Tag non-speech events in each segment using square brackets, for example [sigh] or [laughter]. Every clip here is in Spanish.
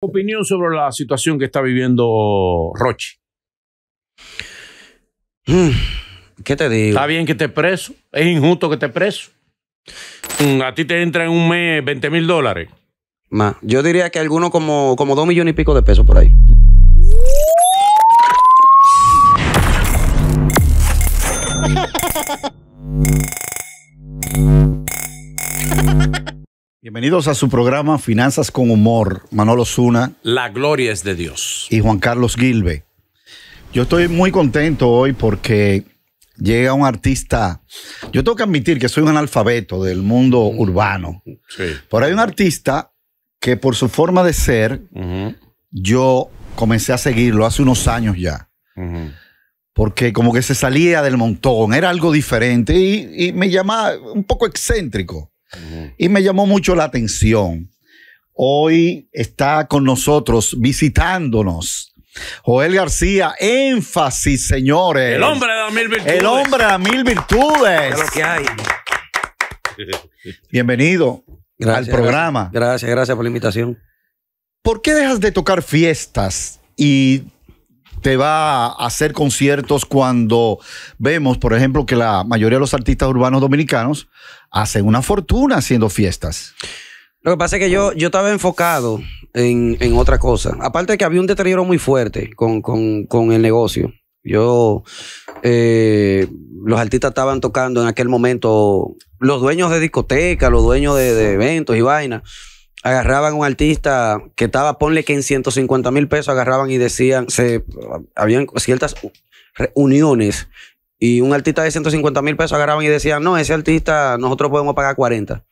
opinión sobre la situación que está viviendo Roche? Mm, ¿Qué te digo? Está bien que esté preso. Es injusto que esté preso. Mm, a ti te entra en un mes 20 mil dólares. Más. Yo diría que algunos como, como 2 millones y pico de pesos por ahí. [laughs] Bienvenidos a su programa Finanzas con Humor, Manolo Zuna. La gloria es de Dios. Y Juan Carlos Gilbe. Yo estoy muy contento hoy porque llega un artista. Yo tengo que admitir que soy un analfabeto del mundo urbano. Sí. Pero hay un artista que por su forma de ser, yo comencé a seguirlo hace unos años ya. Porque como que se salía del montón, era algo diferente y me llamaba un poco excéntrico. Y me llamó mucho la atención. Hoy está con nosotros, visitándonos, Joel García, énfasis, señores. El hombre de las mil virtudes. El hombre de las mil virtudes. hay. Bienvenido al programa. Gracias, gracias por la invitación. ¿Por qué dejas de tocar fiestas y ¿Usted va a hacer conciertos cuando vemos, por ejemplo, que la mayoría de los artistas urbanos dominicanos hacen una fortuna haciendo fiestas. Lo que pasa es que yo, yo estaba enfocado en, otra cosa. Aparte de que había un deterioro muy fuerte con, el negocio. Yo, eh, los artistas estaban tocando en aquel momento, los dueños de discotecas, los dueños de, de eventos y vainas agarraban un artista que estaba, ponle que en 150 mil pesos agarraban y decían, se, habían ciertas reuniones y un artista de 150 mil pesos agarraban y decían, no, ese artista nosotros podemos pagar 40.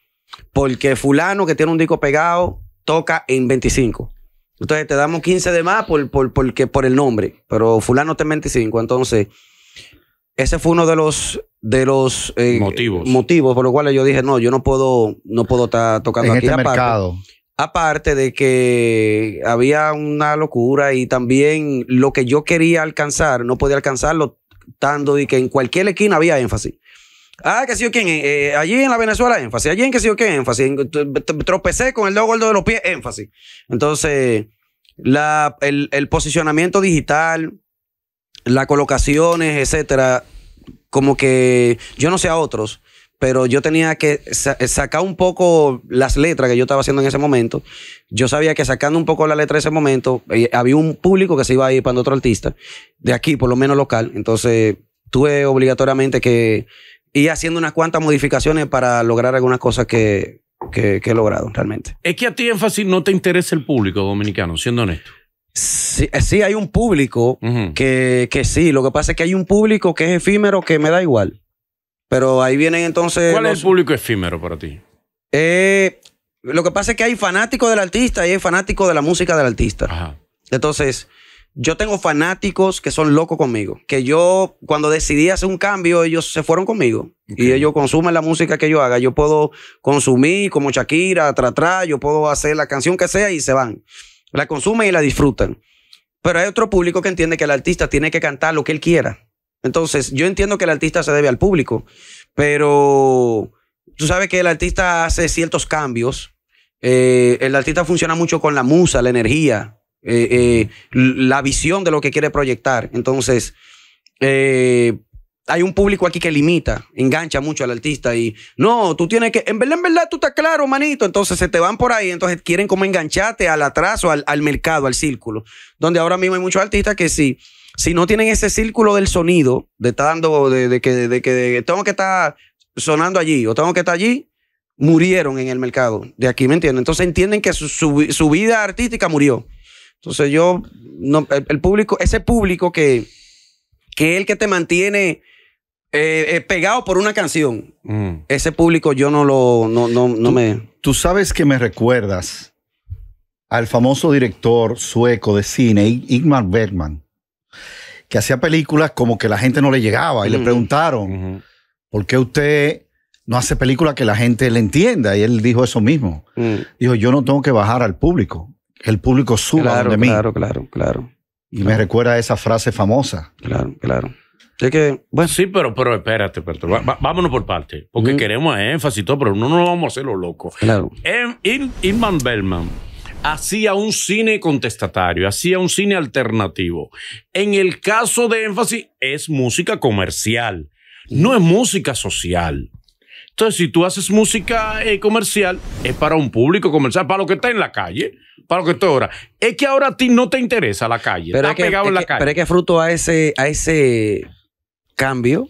Porque fulano que tiene un disco pegado toca en 25. Entonces te damos 15 de más por, por, porque, por el nombre, pero fulano está en 25. Entonces ese fue uno de los de los eh, motivos. por los cuales yo dije, no, yo no puedo, no puedo estar tocando aquí este aparte, de que había una locura y también lo que yo quería alcanzar, no podía alcanzarlo tanto y que en cualquier esquina había énfasis. Ah, que sí o quién, eh, eh, allí en la Venezuela, énfasis, allí en que sí o quién, énfasis, tropecé con el dedo gordo de los pies, énfasis. Entonces, el, el posicionamiento digital, las colocaciones, etcétera, como que yo no sé a otros, pero yo tenía que sacar un poco las letras que yo estaba haciendo en ese momento. Yo sabía que sacando un poco la letra de ese momento, eh, había un público que se iba a ir para otro artista, de aquí, por lo menos local. Entonces, tuve obligatoriamente que ir haciendo unas cuantas modificaciones para lograr algunas cosas que, que, que he logrado realmente. Es que a ti énfasis no te interesa el público dominicano, siendo honesto. Eh, sí, hay un público que, sí. Lo que pasa es que hay un público que es efímero que me da igual. Pero ahí vienen entonces. ¿Cuál es el público efímero para ti? Eh, lo que pasa es que hay fanáticos del artista y hay fanáticos de la música del artista. Entonces, yo tengo fanáticos que son locos conmigo. Que yo, cuando decidí hacer un cambio, ellos se fueron conmigo. Y ellos consumen la música que yo haga. Yo puedo consumir como Shakira, atrás yo puedo hacer la canción que sea y se van. La consumen y la disfrutan. Pero hay otro público que entiende que el artista tiene que cantar lo que él quiera. Entonces, yo entiendo que el artista se debe al público, pero tú sabes que el artista hace ciertos cambios. Eh, el artista funciona mucho con la musa, la energía, eh, eh, la visión de lo que quiere proyectar. Entonces, hay un público aquí que limita, engancha mucho al artista y no, tú tienes que, en verdad, en verdad, tú estás claro, manito, entonces se te van por ahí, entonces quieren como engancharte al atraso, al, mercado, al círculo, donde ahora mismo hay muchos artistas que Si, no tienen ese círculo del sonido, de estar dando, de, que, de, que tengo que estar sonando allí o tengo que estar allí, murieron en el mercado de aquí, ¿me entienden? Entonces entienden que su, vida artística murió. Entonces yo, no, el, público, ese público que, que es el que te mantiene eh, eh, pegado por una canción. Mm. Ese público yo no lo. No, no, no tú, me. Tú sabes que me recuerdas al famoso director sueco de cine, Ingmar Bergman, que hacía películas como que la gente no le llegaba y le mm. preguntaron, ¿por qué usted no hace películas que la gente le entienda? Y él dijo eso mismo. Mm. Dijo, yo no tengo que bajar al público, el público suba a donde mí. Claro, claro, claro. Y me recuerda a esa frase famosa. Claro, claro que, Sí, pero, pero espérate, pero, vámonos por parte, porque mm. queremos énfasis y todo, pero no nos vamos a hacer los locos. Claro. Em, Irman Bellman hacía un cine contestatario, hacía un cine alternativo. En el caso de énfasis, es música comercial, no es música social. Entonces, si tú haces música eh, comercial, es para un público comercial, para lo que está en la calle, para lo que está ahora. Es que ahora a ti no te interesa la calle, pero pegado en la calle. Pero es que fruto a ese, a ese cambio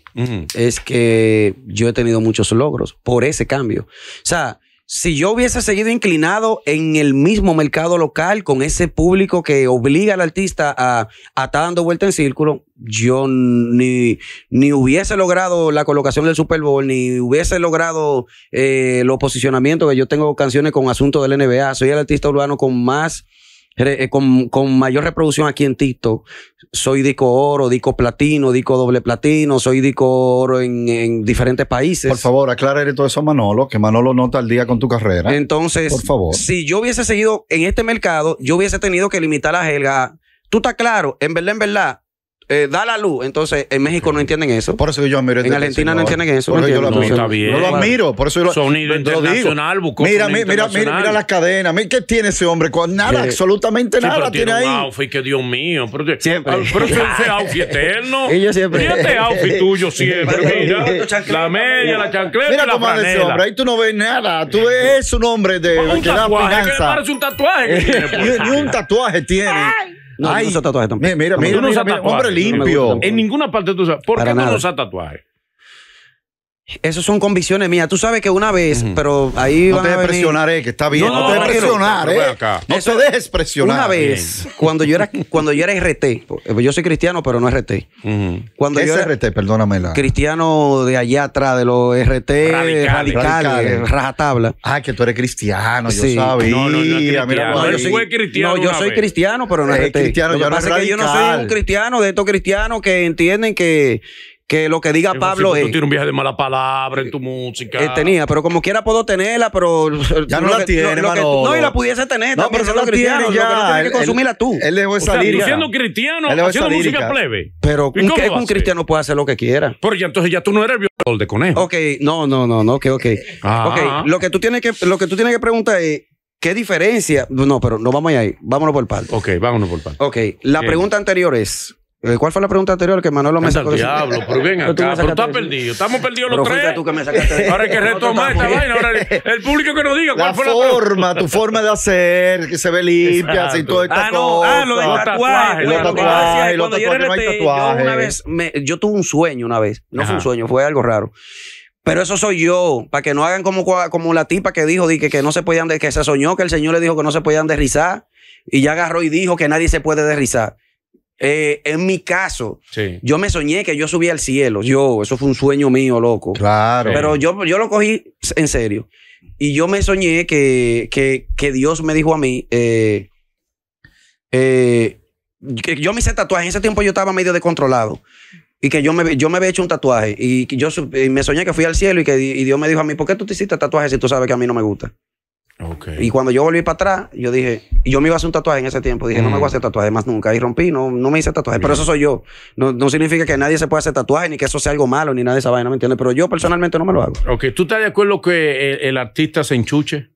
es que yo he tenido muchos logros por ese cambio. O sea, si yo hubiese seguido inclinado en el mismo mercado local con ese público que obliga al artista a, estar dando vuelta en círculo, yo ni, ni hubiese logrado la colocación del Super Bowl, ni hubiese logrado eh, los posicionamientos que yo tengo canciones con asunto del NBA. Soy el artista urbano con más eh, con, mayor reproducción aquí en Tito, Soy disco oro, disco platino, disco doble platino, soy disco oro en, diferentes países. Por favor, aclárale todo eso a Manolo, que Manolo nota al día con tu carrera. Entonces, por favor. si yo hubiese seguido en este mercado, yo hubiese tenido que limitar la jelga. Tú estás claro, en verdad, en verdad, eh, da la luz. Entonces, en México no entienden eso. Por eso yo admiro En este Argentina no entienden eso. yo lo admiro. No lo admiro. Por eso yo lo, Sonido digo. Mira, mira, mira, mira las cadenas. Mira qué tiene ese hombre. Nada, absolutamente nada tiene, tiene un ahí. outfit que Dios mío. Porque, siempre. Ah, pero ese outfit eterno. [laughs] siempre. Mira este outfit tuyo siempre. la [laughs] media, la chancleta mira cómo hace ese hombre. Ahí tú no ves nada. Tú ves es un hombre de... Un que tatuaje. parece un tatuaje. [laughs] Ni un pues. tatuaje tiene. No, Ay, no usa tatuaje tampoco. Mira, mira, mira, no mira, mira, hombre limpio. en ninguna parte tú sabes. ¿Por Para qué tú nada. no usas tatuaje? Esas son convicciones mías. Tú sabes que una vez, pero ahí. No te dejes presionar, eh, que está bien. No, te dejes presionar, eh. No te eh. dejes presionar. Una vez, cuando yo, era, cuando yo era RT, yo soy cristiano, pero no RT. cuando yo es era RT? Perdóname. Cristiano de allá atrás, de los RT radicales, rajatabla. Ah, que tú eres cristiano, sí. yo sabía. No, no, no, yo soy cristiano. No, yo soy cristiano, pero no RT. Cristiano, es que yo no soy un cristiano de estos cristianos que entienden que que lo que diga Pablo es. Tú tienes un viaje de mala palabra en tu eh, música. Eh, tenía, pero como quiera puedo tenerla, pero. Ya no la tiene, lo, lo que, No, y la pudiese tener. No, pero siendo cristiano ya. Lo que que consumirla tú. Él dejó esa salir. Pero siendo cristiano, él haciendo música plebe. Pero un, que, un cristiano puede hacer lo que quiera. Pero ya entonces ya tú no eres el violador de conejo. Ok, no, no, no, no, ok, ok. Ah. Ok, lo que tú tienes que, lo que tú tienes que preguntar es. ¿Qué diferencia? No, pero no vamos ahí. Vámonos por parte. Ok, vámonos por parte. Ok, la pregunta anterior es, eh, ¿Cuál fue la pregunta anterior que Manolo me sacó? diablo, pero bien, acá, pero, pero perdido. Estamos perdidos los tres. que ahora hay que retomar esta vaina. el público que nos diga cuál la fue forma, la forma, tu forma de hacer, que se ve limpia, así toda esta ah, no, Ah, lo del tatuaje. Los tatuajes, los tatuajes, Yo una vez, yo tuve un sueño una vez. No fue un sueño, fue algo raro. Pero eso soy yo, para que no hagan como, como la tipa que dijo que, que no se podían, que se soñó que el Señor le dijo que no se podían derrizar y ya agarró y dijo que nadie se puede derrizar. Eh, en mi caso, yo me soñé que yo subía al cielo. Yo, eso fue un sueño mío, loco. Claro. Pero yo, yo lo cogí en serio. Y yo me soñé que, que, Dios me dijo a mí, eh, eh, que yo me hice tatuaje. En ese tiempo yo estaba medio descontrolado. Y que yo me, yo me había hecho un tatuaje. Y yo me soñé que fui al cielo y que y Dios me dijo a mí, ¿por qué tú te hiciste tatuaje si tú sabes que a mí no me gusta? Y cuando yo volví para atrás, yo dije, yo me iba a hacer un tatuaje en ese tiempo, dije, no me voy a mm. hacer tatuaje más nunca. Y rompí, no, me hice tatuaje. Pero eso soy yo. No, significa que nadie se pueda hacer tatuaje, ni que eso sea algo malo, ni nada de esa vaina, ¿me entiendes? Pero yo personalmente no me lo hago. Ok, ¿tú estás de acuerdo que el, artista se enchuche?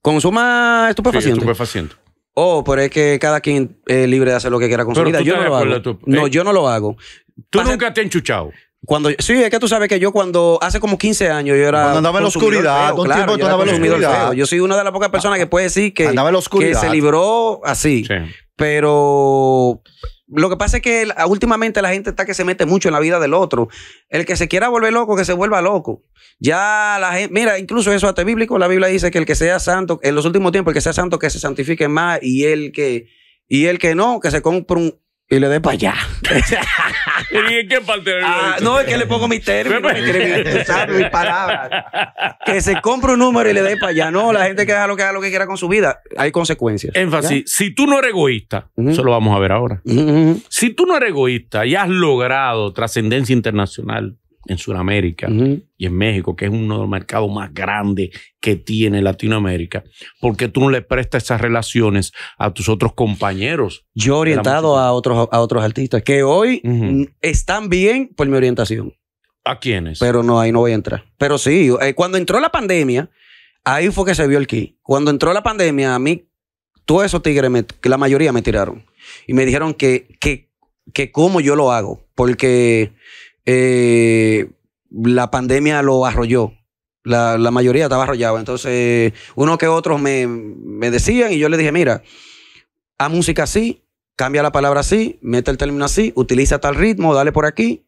Consuma estupefaciente. Sí, estupefaciente. Oh, pero es que cada quien es eh, libre de hacer lo que quiera con su vida. Yo no lo hago. no, eh. yo no lo hago. Tú nunca te has enchuchado. Cuando, sí, es que tú sabes que yo cuando hace como 15 años yo era. Cuando andaba en la oscuridad, claro, yo, andaba en la oscuridad. yo soy una de las pocas personas que puede decir que, se libró así. Pero lo que pasa es que últimamente la gente está que se mete mucho en la vida del otro. El que se quiera volver loco, que se vuelva loco. Ya la gente, mira, incluso eso hasta bíblico, la Biblia dice que el que sea santo, en los últimos tiempos, el que sea santo, que se santifique más y el que, y el que no, que se compre un, y le dé para allá. [laughs] qué parte? Ah, no, es que le pongo mis [laughs] términos, mis, palabras. Que se compre un número y le dé para allá. No, la gente que haga lo que haga lo que quiera con su vida, hay consecuencias. Énfasis, si tú no eres egoísta, eso lo vamos a ver ahora. Si tú no eres egoísta y has logrado trascendencia internacional, en Sudamérica y en México, que es uno de los mercados más grandes que tiene Latinoamérica, porque tú no le prestas esas relaciones a tus otros compañeros. Yo he orientado a otros, a otros artistas que hoy están bien por mi orientación. ¿A quiénes? Pero no, ahí no voy a entrar. Pero sí, eh, cuando entró la pandemia, ahí fue que se vio el key. Cuando entró la pandemia, a mí, todos esos tigres, la mayoría me tiraron. Y me dijeron que, que, que cómo yo lo hago. Porque eh, la pandemia lo arrolló. La, mayoría estaba arrollado. Entonces, uno que otros me, decían y yo le dije, mira, a música así, cambia la palabra así, mete el término así, utiliza tal ritmo, dale por aquí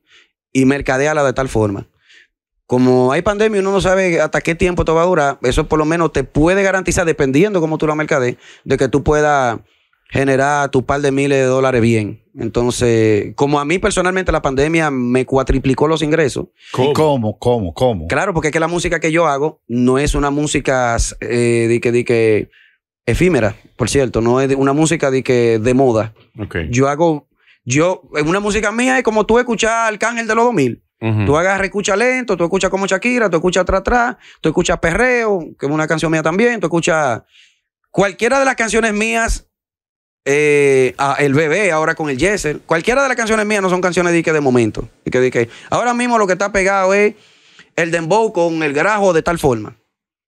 y mercadeala de tal forma. Como hay pandemia, uno no sabe hasta qué tiempo te va a durar. Eso por lo menos te puede garantizar, dependiendo cómo tú la mercadees, de que tú puedas generar tu par de miles de dólares bien. Entonces, como a mí personalmente la pandemia me cuatriplicó los ingresos. ¿Cómo? ¿Cómo? ¿Cómo? ¿Cómo? Claro, porque es que la música que yo hago no es una música eh, de efímera, por cierto, no es una música de que de moda. Yo hago, yo, una música mía es como tú escuchas Cángel de los 2000. Tú agarras, escucha lento, tú escuchas como Shakira, tú escuchas atrás, atrás, tú escuchas perreo, que es una canción mía también, tú escuchas cualquiera de las canciones mías eh, el Bebé, ahora con el Jessel, Cualquiera de las canciones mías no son canciones de, que de momento. que, Ahora mismo lo que está pegado es el dembow con el grajo de tal forma.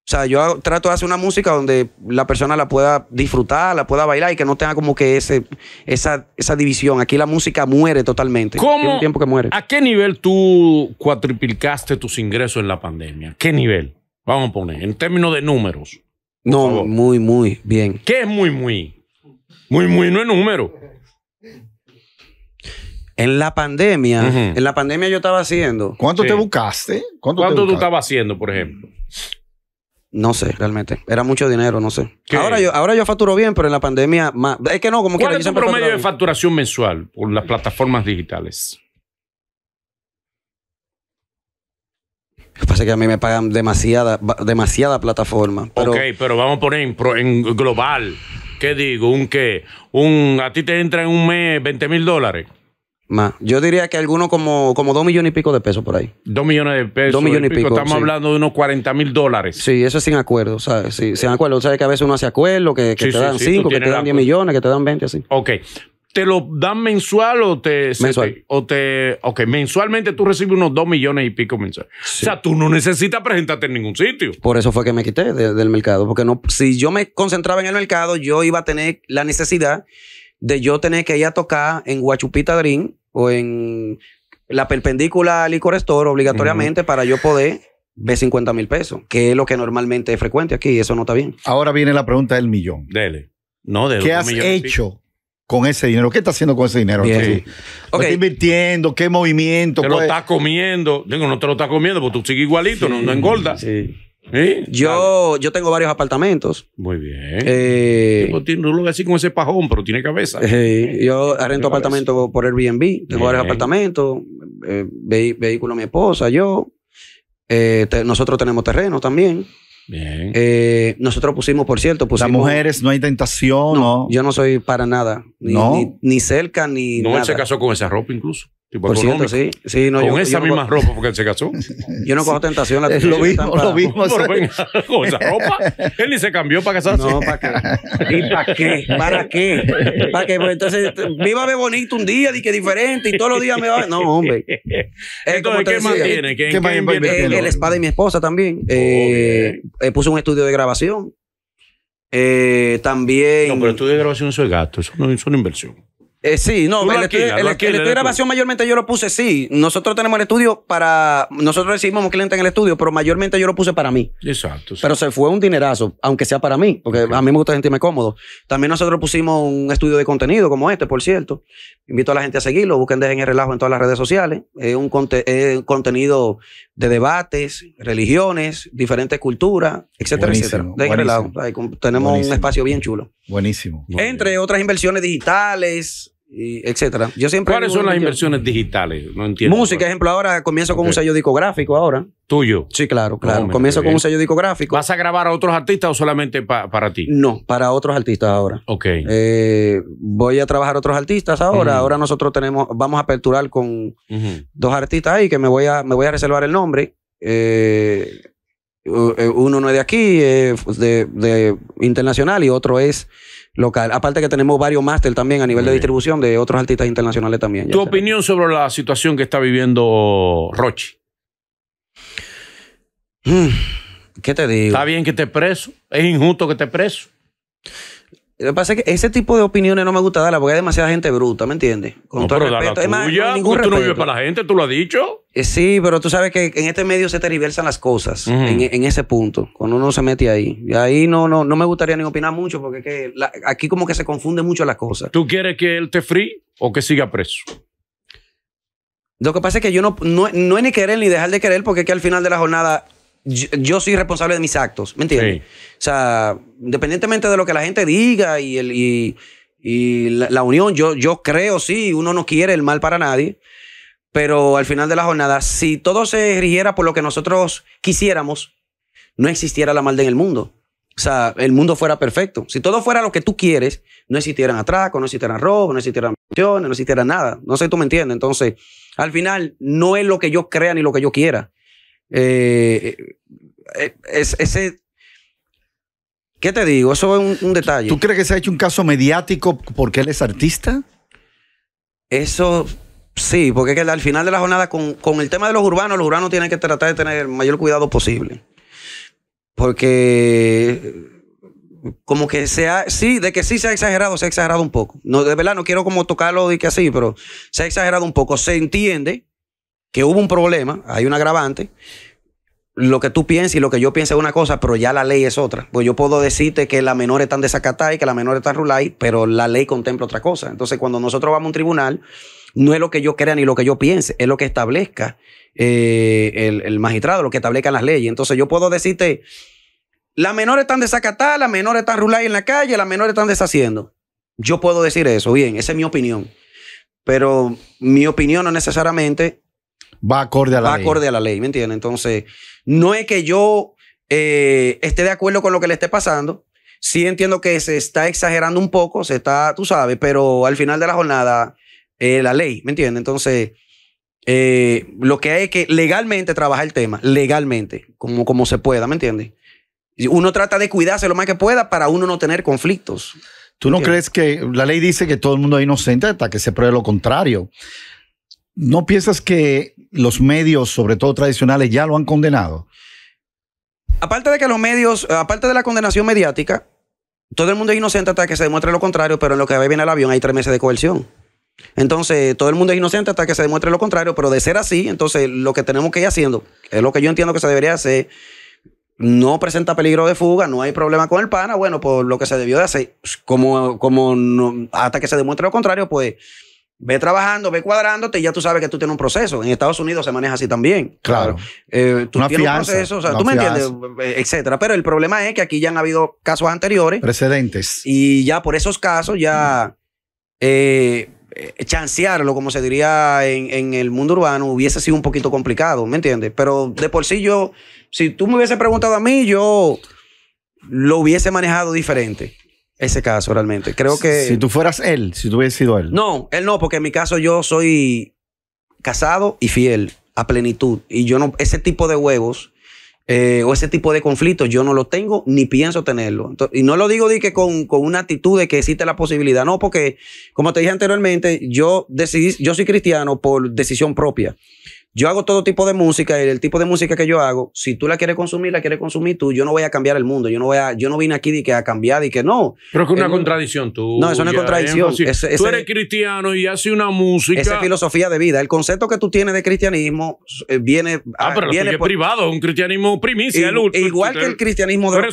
O sea, yo trato de hacer una música donde la persona la pueda disfrutar, la pueda bailar y que no tenga como que ese, esa, esa división. Aquí la música muere totalmente. ¿Cómo? tiempo que muere. ¿A qué nivel tú cuatriplicaste tus ingresos en la pandemia? ¿Qué nivel? Vamos a poner, en términos de números. No, muy, muy bien. ¿Qué es muy, muy? Muy, muy, no es número. En la pandemia, en la pandemia yo estaba haciendo, ¿Cuánto te buscaste? ¿Cuánto, tú estabas haciendo, por ejemplo? no sé, realmente, era mucho dinero, no sé. Ahora yo, ahora yo facturo bien, pero en la pandemia más, es que no, como que ¿Cuál es tu promedio de facturación mensual por las plataformas digitales? Lo que Pasa es que a mí me pagan demasiada, demasiada plataforma, ok, pero vamos a poner en global. ¿qué digo? ¿Un qué? Un, ¿A ti te entra en un mes 20 mil dólares? Más. Yo diría que algunos como, como dos millones y pico de pesos por ahí. Dos millones de pesos. Dos millones y pico. estamos hablando de unos 40 mil dólares. Sí, eso es sin acuerdo. ¿sabes? Sí, sin acuerdo. O sea, que a veces uno hace acuerdo, que, te dan 5, que te dan 10 millones, que te dan 20, así. Ok te lo dan mensual o te. Mensual. o te, mensualmente tú recibes unos dos millones y pico mensuales. O sea, tú no necesitas presentarte en ningún sitio. Por eso fue que me quité del mercado, porque no, si yo me concentraba en el mercado, yo iba a tener la necesidad de yo tener que ir a tocar en Guachupita Dream o en la perpendícula Licor Store obligatoriamente para yo poder ver 50 mil pesos, que es lo que normalmente es frecuente aquí, y eso no está bien. Ahora viene la pregunta del millón. Dele. No, de ¿Qué has hecho con ese dinero? ¿Qué está haciendo con ese dinero? ¿Qué está invirtiendo? ¿Qué movimiento? Te lo estás comiendo. Digo, no te lo está comiendo porque tú sigues igualito, no, no, engorda. Sí. Yo, yo tengo varios apartamentos. Muy bien. Eh, pues, no lo voy a decir con ese pajón, pero tiene cabeza. yo rento apartamentos por Airbnb. Tengo varios apartamentos. Eh, vehículo a mi esposa, yo. Eh, nosotros tenemos terreno también. Bien. Eh, nosotros pusimos, por cierto, Las mujeres, no hay tentación. No, Yo no soy para nada. Ni, ¿No? ni, cerca, ni. No, él se casó con esa ropa incluso. Pues Por cierto, sí, con esa misma ropa porque él se casó. [laughs] Yo no cojo tentación. lo mismo, lo mismo. [laughs] con esa ropa, él ni se cambió para casarse. No, ¿para qué? ¿Y para qué? ¿Para qué? ¿Para qué? Pues entonces, viva bonito un día, di que diferente, y todos los días me va... a No, hombre. [laughs] Eh, entonces, ¿qué más tiene? ¿Qué, más tiene? Eh, el, espada de mi esposa también. Eh, puse un estudio de grabación. también... No, pero estudio de grabación eso es gasto, eso no es una inversión. Eh, sí, no, el, estudio, de grabación mayormente yo lo puse, sí. Nosotros tenemos el estudio para. Nosotros recibimos clientes en el estudio, pero mayormente yo lo puse para mí. Exacto. Pero se fue un dinerazo, aunque sea para mí, porque a mí me gusta sentirme cómodo. También nosotros pusimos un estudio de contenido como este, por cierto. Invito a la gente a seguirlo, busquen Dejen el Relajo en todas las redes sociales. Es un, contenido de debates, religiones, diferentes culturas, etcétera, etcétera. Dejen Relajo. tenemos un espacio bien chulo. Buenísimo. Entre otras inversiones digitales etcétera. ¿Cuáles son las inversiones digitales? No entiendo. Música, ejemplo, ahora comienzo con un sello discográfico ahora. ¿Tuyo? Sí, claro, claro. comienzo con un sello discográfico. ¿Vas a grabar a otros artistas o solamente para ti? No, para otros artistas ahora. Ok. Eh, voy a trabajar a otros artistas ahora. Ahora nosotros tenemos, vamos a aperturar con dos artistas ahí que me voy a, me voy a reservar el nombre. Eh, eh, uno no es de aquí, es de internacional, y otro es local. Aparte que tenemos varios máster también a nivel de distribución de otros artistas internacionales también. ¿Tu opinión sobre la situación que está viviendo Rochi? Mm, ¿Qué te digo? Está bien que esté preso. Es injusto que esté preso. Lo que pasa es que ese tipo de opiniones no me gusta darla porque hay demasiada gente bruta, ¿me entiendes? Con todo pero respeto. La tú no vives para la gente, tú lo has dicho. Eh, sí, pero tú sabes que en este medio se tergiversan las cosas en, ese punto, cuando uno se mete ahí. Y ahí no, no, no me gustaría ni opinar mucho porque es que aquí como que se confunden mucho las cosas. ¿Tú quieres que él te free o que siga preso? Lo que pasa es que yo no, no, no es ni querer ni dejar de querer porque es que al final de la jornada yo, soy responsable de mis actos, ¿me entiendes? O sea, independientemente de lo que la gente diga y, el, la, unión, yo, yo creo, sí, uno no quiere el mal para nadie, pero al final de la jornada, si todo se rigiera por lo que nosotros quisiéramos, no existiera la maldad en el mundo. O sea, el mundo fuera perfecto. Si todo fuera lo que tú quieres, no existieran atracos, no existieran robos, no existieran misiones, no existiera nada. No sé tú me entiendes. Entonces, al final, no es lo que yo crea ni lo que yo quiera. Eh, eh, ese ¿Qué te digo? Eso es un, detalle. ¿Tú crees que se ha hecho un caso mediático porque él es artista? Eso sí, porque al final de la jornada, con, el tema de los urbanos, los urbanos tienen que tratar de tener el mayor cuidado posible. Porque como que sea sí, de que sí se ha exagerado, se ha exagerado un poco. No, de verdad no quiero como tocarlo y que así, pero se ha exagerado un poco. Se entiende que hubo un problema, hay un agravante, lo que tú piensas y lo que yo pienso es una cosa, pero ya la ley es otra. Pues yo puedo decirte que la menor están desacatadas y que la menor están ruladas, pero la ley contempla otra cosa. Entonces, cuando nosotros vamos a un tribunal, no es lo que yo crea ni lo que yo piense, es lo que establezca eh, el, magistrado, lo que establezcan las leyes. Entonces, yo puedo decirte, la menor están desacatadas, las la menor ruladas en en la calle, la menor están deshaciendo. Yo puedo decir eso, bien, esa es mi opinión. Pero mi opinión no necesariamente Va acorde a la ley. Va acorde a la ley, ¿me entiendes? Entonces, no es que yo eh, esté de acuerdo con lo que le esté pasando. Sí entiendo que se está exagerando un poco, se está, tú sabes, pero al final de la jornada, eh, la ley, ¿me entiendes? Entonces, eh, lo que hay es que legalmente trabajar el tema, legalmente, como, como se pueda, ¿me entiendes? Uno trata de cuidarse lo más que pueda para uno no tener conflictos. ¿Tú no crees que la ley dice que todo el mundo es inocente hasta que se pruebe lo contrario? ¿No piensas que los medios, sobre todo tradicionales, ya lo han condenado? Aparte de que los medios, aparte de la condenación mediática, todo el mundo es inocente hasta que se demuestre lo contrario, pero en lo que ve viene el avión hay tres meses de coerción. Entonces, todo el mundo es inocente hasta que se demuestre lo contrario, pero de ser así, entonces lo que tenemos que ir haciendo, es lo que yo entiendo que se debería hacer, no presenta peligro de fuga, no hay problema con el pana, bueno, por lo que se debió de hacer, como, como hasta que se demuestre lo contrario, pues Ve trabajando, ve cuadrándote y ya tú sabes que tú tienes un proceso. En Estados Unidos se maneja así también. Claro. Eh, tú tienes un proceso, tú me entiendes, eh, etcétera. Pero el problema es que aquí ya han habido casos anteriores. Precedentes. Y ya por esos casos ya eh, chancearlo, como se diría en, el mundo urbano, hubiese sido un poquito complicado, ¿me entiendes? Pero de por sí yo, si tú me hubieses preguntado a mí, yo lo hubiese manejado diferente ese caso realmente. Creo que. Si tú fueras él, si tú hubieses sido él. No, él no, porque en mi caso yo soy casado y fiel a plenitud. Y yo no, ese tipo de huevos eh, o ese tipo de conflictos yo no lo tengo ni pienso tenerlo. y no lo digo con, con, una actitud de que existe la posibilidad, no, porque como te dije anteriormente, yo decidí, yo soy cristiano por decisión propia. Yo hago todo tipo de música y el tipo de música que yo hago, si tú la quieres consumir, la quieres consumir tú. Yo no voy a cambiar el mundo. Yo no voy a, yo no vine aquí de que a cambiar y que no. Pero que una contradicción tú. No, es una contradicción. tú eres cristiano y haces una música. Esa filosofía de vida. El concepto que tú tienes de cristianismo eh, viene. Ah, pero es privado, un cristianismo primicia. el, igual que el cristianismo de.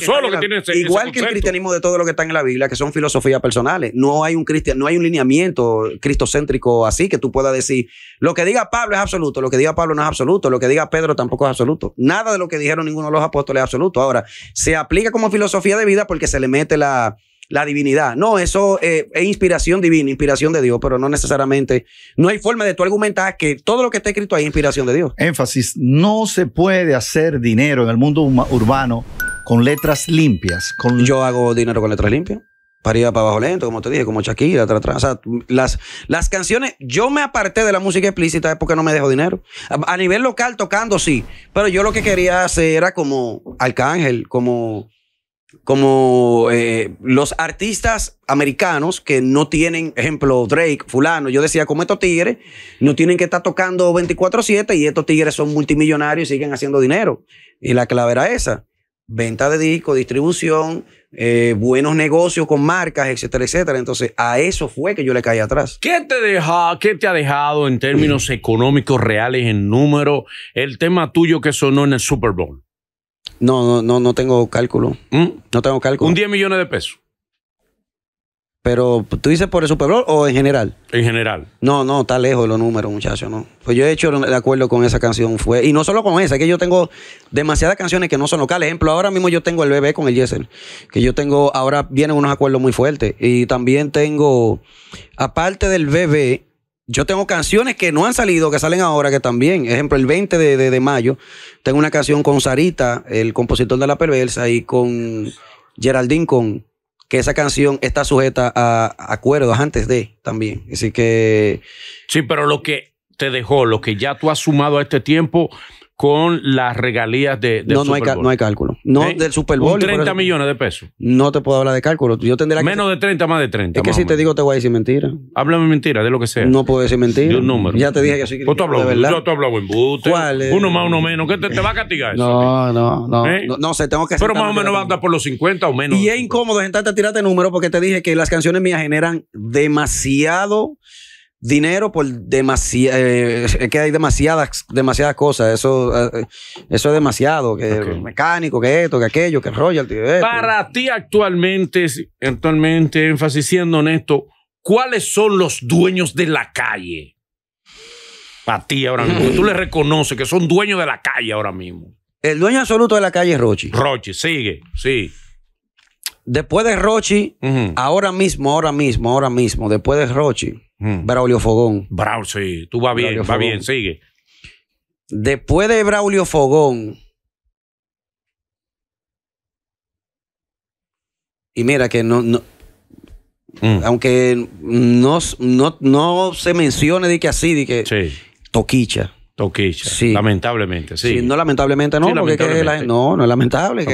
Igual que el cristianismo de todo lo que está en la Biblia, que son filosofías personales. No hay un cristiano no hay un lineamiento cristocéntrico así que tú puedas decir lo que diga Pablo es absoluto, lo que diga Pablo no es absoluto, lo que diga Pedro tampoco es absoluto. Nada de lo que dijeron ninguno de los apóstoles es absoluto. Ahora, se aplica como filosofía de vida porque se le mete la, divinidad. No, eso eh, es inspiración divina, inspiración de Dios, pero no necesariamente. No hay forma de tú argumentar que todo lo que está escrito es inspiración de Dios. Énfasis, no se puede hacer dinero en el mundo urbano con letras limpias. Con... Yo hago dinero con letras limpias para ir para abajo lento, como te dije, como Shakira, tra, O sea, las, las canciones, yo me aparté de la música explícita porque no me dejó dinero. A, nivel local tocando sí, pero yo lo que quería hacer era como Arcángel, como, como eh, los artistas americanos que no tienen, ejemplo, Drake, fulano, yo decía, como estos tigres, no tienen que estar tocando 24/7 y estos tigres son multimillonarios y siguen haciendo dinero. Y la clave era esa, venta de disco, distribución eh, buenos negocios con marcas, etcétera, etcétera. Entonces, a eso fue que yo le caí atrás. ¿Qué te, deja, qué te ha dejado en términos mm. económicos reales, en número, el tema tuyo que sonó en el Super Bowl? No, no, no, no tengo cálculo. ¿Mm? No tengo cálculo. Un 10 millones de pesos. Pero tú dices por el Super Bowl o en general? En general. No, no, está lejos de los números, muchachos, no. Pues yo he hecho de acuerdo con esa canción fue y no solo con esa, es que yo tengo demasiadas canciones que no son locales. Ejemplo, ahora mismo yo tengo el bebé con el Yesen. que yo tengo ahora vienen unos acuerdos muy fuertes y también tengo aparte del bebé yo tengo canciones que no han salido, que salen ahora, que también, ejemplo, el 20 de, de mayo, tengo una canción con Sarita, el compositor de La Perversa, y con Geraldine con que esa canción está sujeta a, acuerdos antes de también. Así que. Sí, pero lo que te dejó, lo que ya tú has sumado a este tiempo, con las regalías de, no, Hay, no hay cálculo. No del Super Bowl. 30 millones de pesos. No te puedo hablar de cálculo. Yo tendría Menos de 30, más de 30. Es que si te digo, te voy a decir mentira. Háblame mentira, de lo que sea. No puedo decir mentira. De un número. Ya te dije que soy pues Tú te Yo te hablo en buste. ¿Cuál Uno más, uno menos. ¿Qué te, va a castigar eso? No, no, no. ¿Eh? No, sé, tengo que Pero más o menos va a andar por los 50 o menos. Y es incómodo sentarte a tirarte números porque te dije que las canciones mías generan demasiado dinero por eh, que hay demasiadas demasiadas cosas eso eh, eso es demasiado que mecánico que esto que aquello que royalty para ti actualmente actualmente énfasis siendo honesto cuáles son los dueños de la calle para ti ahora mismo tú le reconoces que son dueños de la calle ahora mismo el dueño absoluto de la calle es Rochi Rochi sigue sí después de Rochi ahora mismo ahora mismo ahora mismo después de Rochi Mm. Braulio Fogón. Braulio, sí. Tú vas bien, va bien, sigue. Después de Braulio Fogón. Y mira que no. Mm. Aunque no, no, no, se mencione de que así, de que. Sí. Toquicha. Toquilla, lamentablemente, sí. No lamentablemente, no, porque la, no, no es lamentable.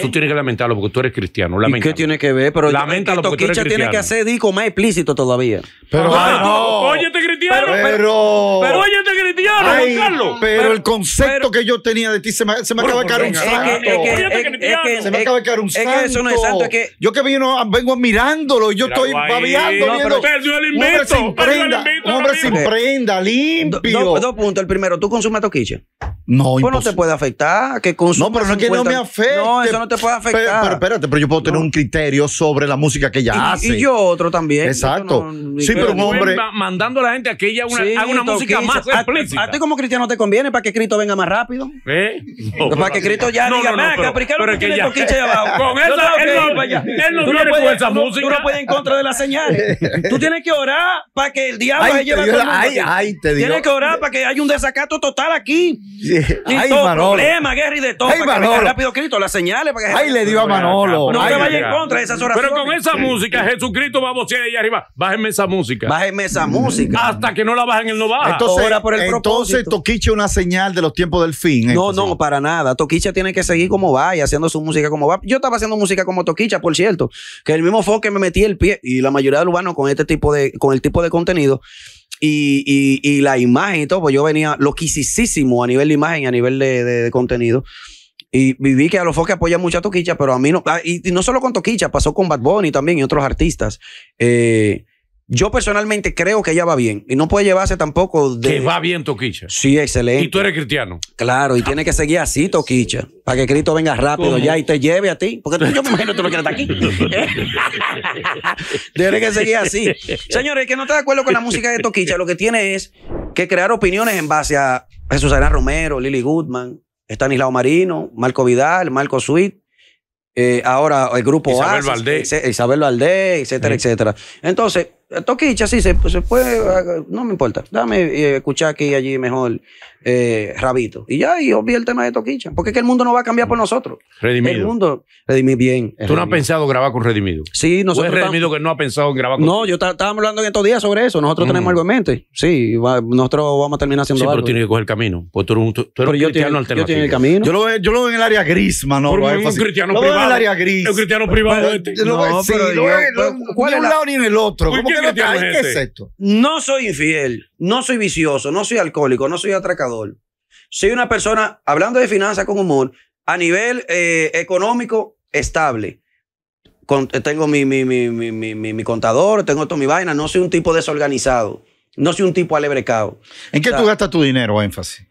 Tú tienes que lamentarlo porque tú eres cristiano. ¿Y qué tiene que ver? Pero Lamenta Toquicha tiene que hacer disco más explícito todavía. Pero, oye te este cristiano. Pero, pero, te este cristiano, Carlos. Pero, el concepto que yo tenía de ti se me, se me acaba de caer un Se me acaba de caer un santo. es santo. Yo que vengo mirándolo y yo estoy babeando. viendo Un hombre sin prenda, limpio. Dos puntos. El primero pero tú consumes toquiche. No, pues no te puede afectar. Que no, pero no es que no me afecte. No, eso no te puede afectar. Pero, espérate, pero yo puedo tener un criterio sobre la música que ella hace. Y yo otro también. Exacto. sí, pero, un hombre. Mandando a la gente a que ella una, haga una música más explícita. A, ti como cristiano te conviene para que Cristo venga más rápido. ¿Eh? para que Cristo ya diga, nada, pero, porque pero que ya. Con eso, él no viene con esa música. Tú no puedes en contra de las señales. [laughs] Tú tienes que orar para que el diablo se lleve Tienes que orar para que haya un desacato total aquí. Hay Manolo. problema, Gary de todo. Manolo. Que rápido Cristo, las señales para Ay, le dio a Manolo. No te vayas en contra de esas oraciones. Pero con esa música, Jesucristo va a vocear ahí arriba. Bájenme esa música. Bájenme esa música. Hasta que no la bajen, en no baja. Entonces, Ora es una señal de los tiempos del fin. No, no, para nada. Toquicha tiene que seguir como va y haciendo su música como va. Yo estaba haciendo música como Toquicha, por cierto. Que el mismo que me metí el pie y la mayoría de los urbanos con este tipo de, con el tipo de contenido y, y, la imagen y todo, pues yo venía loquisísimo a nivel de imagen y a nivel de, contenido. Y viví que a los que apoya mucho a Toquicha, pero a mí no. Ah, y, y, no solo con Toquicha, pasó con Bad Bunny también y otros artistas. Eh, yo personalmente creo que ella va bien y no puede llevarse tampoco de. Que va bien, Toquicha. Sí, excelente. Y tú eres cristiano. Claro, y tiene que seguir así, Toquicha, para que Cristo venga rápido ya y te lleve a ti. Porque tú, yo me imagino que tú no quieres estar aquí. [laughs] tiene que seguir así. Señores, que no está de acuerdo con la música de Toquicha, lo que tiene es que crear opiniones en base a Jesús Aran Romero, Lily Goodman, Estanislao Marino, Marco Vidal, Marco Sweet, eh, ahora el grupo Isabel Valdés. Isabel Valdés, etcétera, etcétera. Entonces toquicha, sí, pues, se, puede, no me importa, dame escuchar eh, aquí y allí mejor eh, rabito. Y ya, y obvio el tema de Toquicha. Porque es que el mundo no va a cambiar por nosotros. Redimido. El mundo, redimir bien. ¿Tú no has pensado grabar con Redimido? Sí, nosotros. ¿O es Redimido que no ha pensado en grabar con No, yo estábamos hablando en estos días sobre eso. Nosotros tenemos mm. algo en mente. Sí, nosotros vamos a terminar haciendo sí, pero tienes que coger el camino. pues tú eres un, tú, cristiano alternativo. Yo tengo el camino. Yo lo, veo, en el área gris, mano. Porque un cristiano privado. Veo en el área gris. Un cristiano privado este. No, pero sí, ¿cuál es el un lado ni en el otro. ¿Qué es esto? No soy infiel. No soy vicioso, no soy alcohólico, no soy atracador. Soy una persona, hablando de finanzas con humor, a nivel eh, económico estable. Eh, tengo mi, mi, contador, tengo toda mi vaina, no soy un tipo desorganizado, no soy un tipo alebrecado. ¿En qué tú gastas tu dinero, énfasis?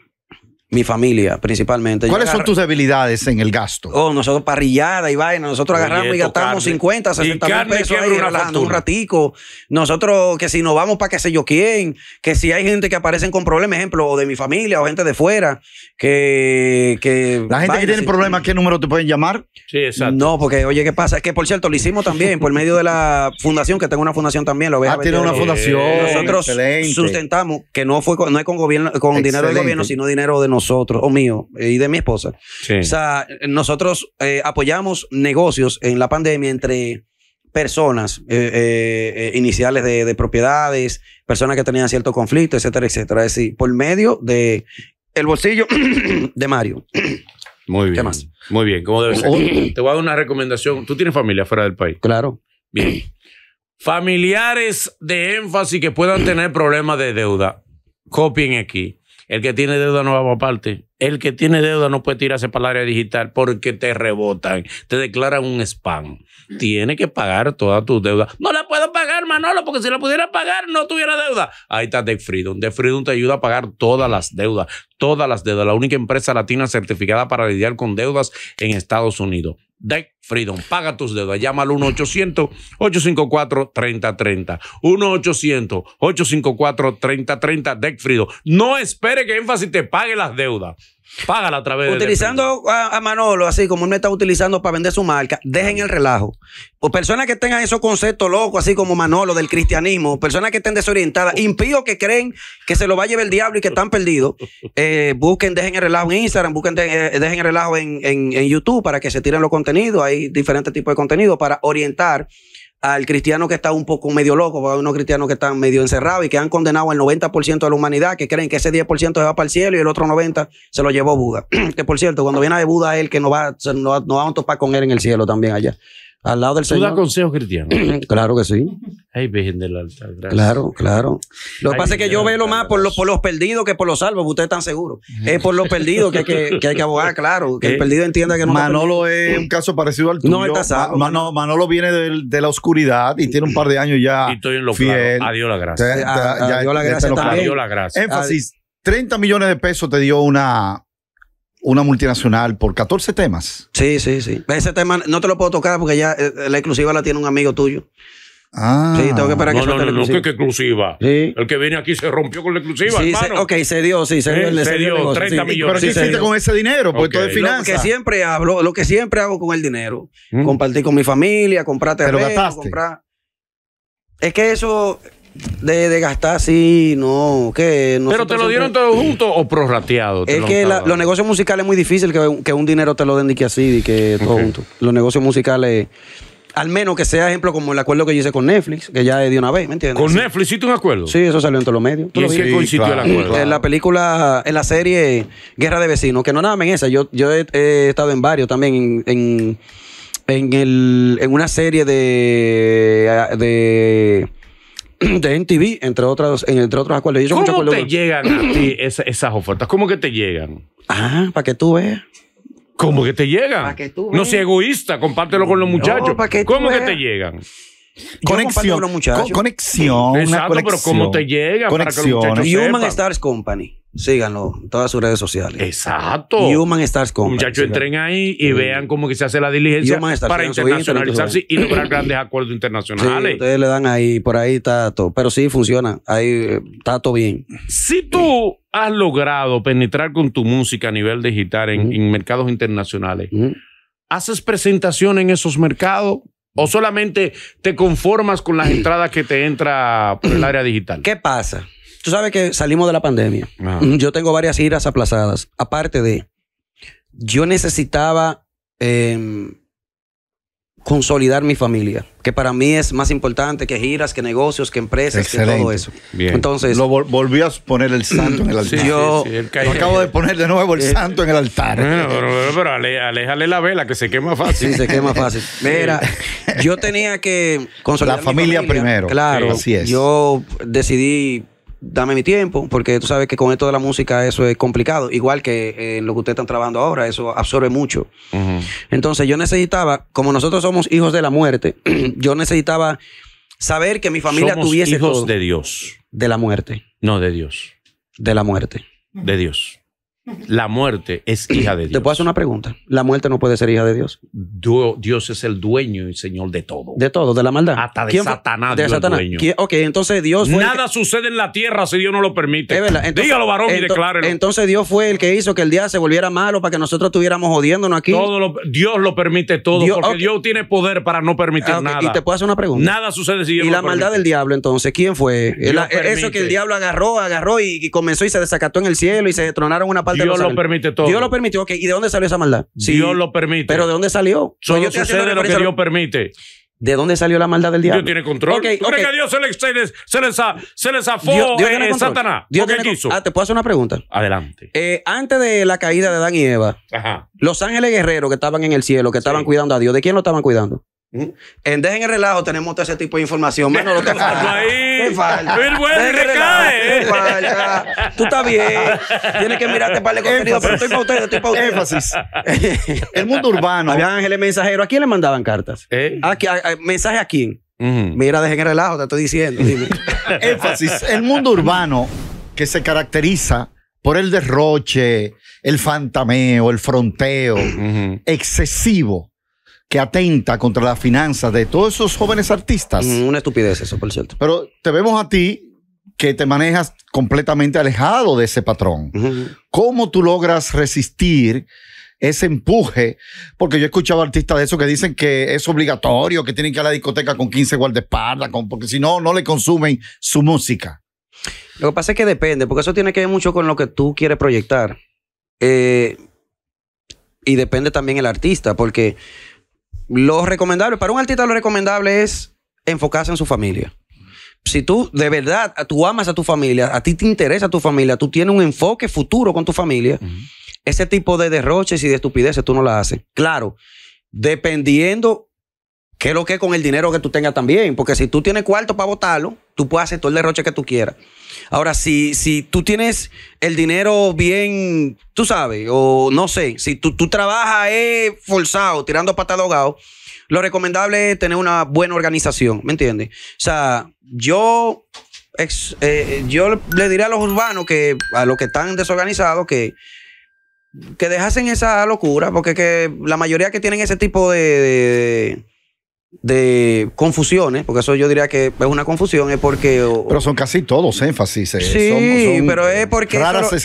mi familia principalmente. ¿Cuáles son tus debilidades en el gasto? Oh, nosotros parrillada y vaina, nosotros agarramos y gastamos 50, 60 mil pesos ahí un ratico. Nosotros que si nos vamos para que sé yo quién, que si hay gente que aparecen con problemas, ejemplo, o de mi familia o gente de fuera, que... que La gente que tiene problemas, ¿qué número te pueden llamar? Sí, exacto. No, porque oye, ¿qué pasa? Es que por cierto, lo hicimos también por medio de la fundación, que tengo una fundación también. Lo ah, tiene una fundación. Nosotros sustentamos, que no fue no es con, gobierno, con dinero del gobierno, sino dinero de nosotros nosotros, o mío, y de mi esposa. O sea, nosotros eh, apoyamos negocios en la pandemia entre personas eh, eh, iniciales de, propiedades, personas que tenían cierto conflicto, etcétera, etcétera. Es decir, por medio de el bolsillo [coughs] de Mario. Muy bien. ¿Qué más? Muy bien. ¿Cómo debe ser? Oh. Te voy a dar una recomendación. ¿Tú tienes familia fuera del país? Claro. Bien. Familiares de énfasis que puedan tener problemas de deuda, copien aquí. El que tiene deuda no va a parte. El que tiene deuda no puede tirarse para el área digital porque te rebotan, te declaran un spam. Tiene que pagar todas tus deudas. No la puedo pagar, Manolo, porque si la pudiera pagar no tuviera deuda. Ahí está The Freedom. The Freedom te ayuda a pagar todas las deudas, todas las deudas. La única empresa latina certificada para lidiar con deudas en Estados Unidos. Freedom. Paga tus deudas. llámalo al 1-800-854-3030. 1-800-854-3030. Deck Freedom. No espere que Énfasis te pague las deudas. Págala a través Utilizando de utilizando a, Manolo, así como él me está utilizando para vender su marca, dejen el relajo. O personas que tengan esos conceptos locos, así como Manolo del cristianismo, personas que estén desorientadas, impíos que creen que se lo va a llevar el diablo y que están perdidos, [laughs] eh, busquen, dejen el relajo en Instagram, busquen, eh, dejen el relajo en, YouTube para que se tiren los contenidos. Ahí diferentes tipos de contenido para orientar al cristiano que está un poco medio loco, a unos cristianos que están medio encerrados y que han condenado al 90% de la humanidad, que creen que ese 10% se va para el cielo y el otro 90% se lo llevó Buda. [clears throat] que por cierto, cuando viene de Buda, él que no va, no, a topar con él en el cielo también allá al lado del ¿Tú Señor. ¿Tú das consejos cristianos? [clears throat] claro que sí. Ay, Virgen del Altar, Claro, claro. Lo que pasa es que yo veo más por los, los perdidos que por los salvos, ustedes están seguros. Es por los perdidos que hay que, abogar, claro. Que el eh, perdido entienda que no. Manolo es un caso parecido al tuyo. No, está salvo. Manolo, viene de, la oscuridad y tiene un par de años ya. Y estoy en lo Claro. Adiós la gracia. Adiós la gracia. Adiós la gracia. Énfasis: 30 millones de pesos te dio una una multinacional por 14 temas. Sí, sí, sí. Ese tema no te lo puedo tocar porque ya eh, la exclusiva la tiene un amigo tuyo. Ah. Sí, tengo que esperar no, que no, no, no, que, exclusiva. Sí. El que viene aquí se rompió con la exclusiva, sí, hermano. Se, ok, se dio, sí, se, dio, se dio 30 millones. Pero ¿qué hiciste con ese dinero? Porque todo es finanzas. Lo que siempre hablo, lo que siempre hago con el dinero. ¿Mm? Compartir con mi familia, comprar terreno, comprar... Es que eso de, gastar así, no, que no. Pero te lo dieron todo junto o prorrateado. Es que los negocios musicales es muy difícil que, un dinero te lo den de que así, y que todo junto. Los negocios musicales, al menos que sea ejemplo como el acuerdo que yo hice con Netflix, que ya de una vez, ¿me entiendes? ¿Con Netflix hiciste un acuerdo? Sí, eso salió en los medios. ¿Y en el acuerdo? En la película, en la serie Guerra de Vecinos, que no nada más en esa, yo, yo he, estado en varios también, en, en, en, el, en una serie de, de de NTV entre otras, entre otros acuerdos. ¿Cómo te llegan a ti esas ofertas? ¿Cómo que te llegan? Ah, para que tú veas. ¿Cómo que te llegan? tú no seas egoísta, compártelo con los muchachos. ¿Cómo que te llegan? Conexión. con conexión. Exacto, pero ¿cómo te llegan Conexión. Human Stars Company síganlo en todas sus redes sociales. Exacto. Human Stars Company. Muchachos, entren ahí y vean cómo que se hace la diligencia para internacionalizarse y lograr grandes acuerdos internacionales. ustedes le dan ahí, por ahí está todo. Pero sí funciona, ahí eh, está todo bien. Si tú has logrado penetrar con tu música a nivel digital en, mercados internacionales, ¿haces presentación en esos mercados? ¿O solamente te conformas con las [clears throat] entradas que te entra por el área digital? ¿Qué pasa? Tú sabes que salimos de la pandemia. Mm, yo tengo varias giras aplazadas. Aparte de, yo necesitaba em, consolidar mi familia, que para mí es más importante que giras, que negocios, que empresas, que todo eso. Entonces, lo volví a poner el santo en el altar. yo acabo de poner de nuevo el eh, santo en el altar. pero, aléjale la vela que se quema fácil. Sí, se quema fácil. Mira, yo tenía que consolidar la familia, familia primero. Claro, así es. Yo decidí dame mi tiempo, porque tú sabes que con esto de la música eso es complicado, igual que en eh, lo que ustedes están trabajando ahora, eso absorbe mucho. Entonces yo necesitaba, como nosotros somos hijos de la muerte, [clears throat] yo necesitaba saber que mi familia tuviese... Hijos de Dios. De la muerte. No, de Dios. De la muerte. De Dios. La muerte es hija de Dios. Te puedo hacer una pregunta. La muerte no puede ser hija de Dios. Dios es el dueño y señor de todo. De todo, de la maldad. Hasta de Satanás. De Satanás. Ok, entonces Dios. Fue Nada sucede en la tierra si Dios no lo permite. Dígalo, varón, y declárelo. Entonces Dios fue el que hizo que el día se volviera malo para que nosotros estuviéramos jodiéndonos aquí. Dios lo permite todo. porque Dios tiene poder para no permitir ah, nada. Y te puedo hacer una pregunta. Nada sucede si Dios no Y la maldad del diablo, entonces, ¿quién fue? eso que el diablo agarró, agarró y, comenzó y se desacató en el cielo y se tronaron una parte Dios lo, permite todo. Dios lo permitió, ok. ¿Y de dónde salió esa maldad? Sí, Dios lo permite. Pero ¿de dónde salió? Solo pues sucede lo que Dios permite. ¿De dónde salió la maldad del diablo? Dios tiene control. Okay, que a Dios se, se, les, se, se les eh, Satanás? Dios tiene quiso? Ah, ¿Te puedo hacer una pregunta? Adelante. Eh, antes de la caída de Dan y Eva, los ángeles guerreros que estaban en el cielo, que estaban cuidando a Dios, ¿de quién lo estaban cuidando? En Dejen el relajo tenemos todo ese tipo de información. Menos lo que falta. [laughs] Ahí. falta. Dejen el relajo. Tú estás bien. Tienes que mirarte para el contenido. Pero estoy para ustedes, estoy para ustedes. Énfasis. [laughs] el mundo urbano. Había ángeles mensajeros. ¿A quién le mandaban cartas? ¿A, mensaje a quién? Mira, dejen el relajo, te estoy diciendo. Dime. [laughs] Énfasis. El mundo urbano que se caracteriza por el derroche, el fantameo, el fronteo excesivo que atenta contra las finanzas de todos esos jóvenes artistas. Mm, una estupidez eso, por cierto. Pero te vemos a ti que te manejas completamente alejado de ese patrón. ¿Cómo tú logras resistir ese empuje? Porque yo he escuchado artistas de eso que dicen que es obligatorio, que tienen que ir a la discoteca con 15 guardaespaldas, porque si no, no le consumen su música. Lo que pasa es que depende, porque eso tiene que ver mucho con lo que tú quieres proyectar. Eh, y depende también el artista, porque lo recomendable, para un artista lo recomendable es enfocarse en su familia. Si tú de verdad tú amas a tu familia, a ti te interesa tu familia, tú tienes un enfoque futuro con tu familia, ese tipo de derroches y de estupideces tú no las haces. Claro, dependiendo ¿Qué es lo que con el dinero que tú tengas también? Porque si tú tienes cuarto para votarlo, tú puedes hacer todo el derroche que tú quieras. Ahora, si, si tú tienes el dinero bien, tú sabes, o no sé, si tú, trabajas eh, forzado, tirando de lo recomendable es tener una buena organización, ¿me entiendes? O sea, yo, eh, yo le diría a los urbanos que, a los que están desorganizados, que que dejasen esa locura, porque la mayoría que tienen ese tipo de, de confusiones, porque eso yo diría que es una confusión, es porque... pero son casi todos énfasis. Eh, sí, pero es porque... eso,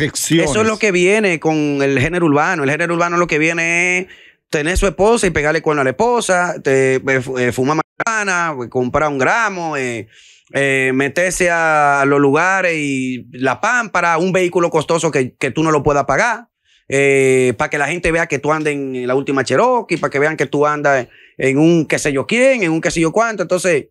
es lo que viene con el género urbano. El género urbano lo que viene es tener su esposa y pegarle cuerno a la esposa, te, eh, eh, fumar marihuana, comprar un gramo, meterse a los lugares y la pámpara, un vehículo costoso que, tú no lo puedas pagar, para que la gente vea que tú andas en la última Cherokee, para que vean que tú andas en un qué sé yo quién, en un qué sé yo cuánto. Entonces,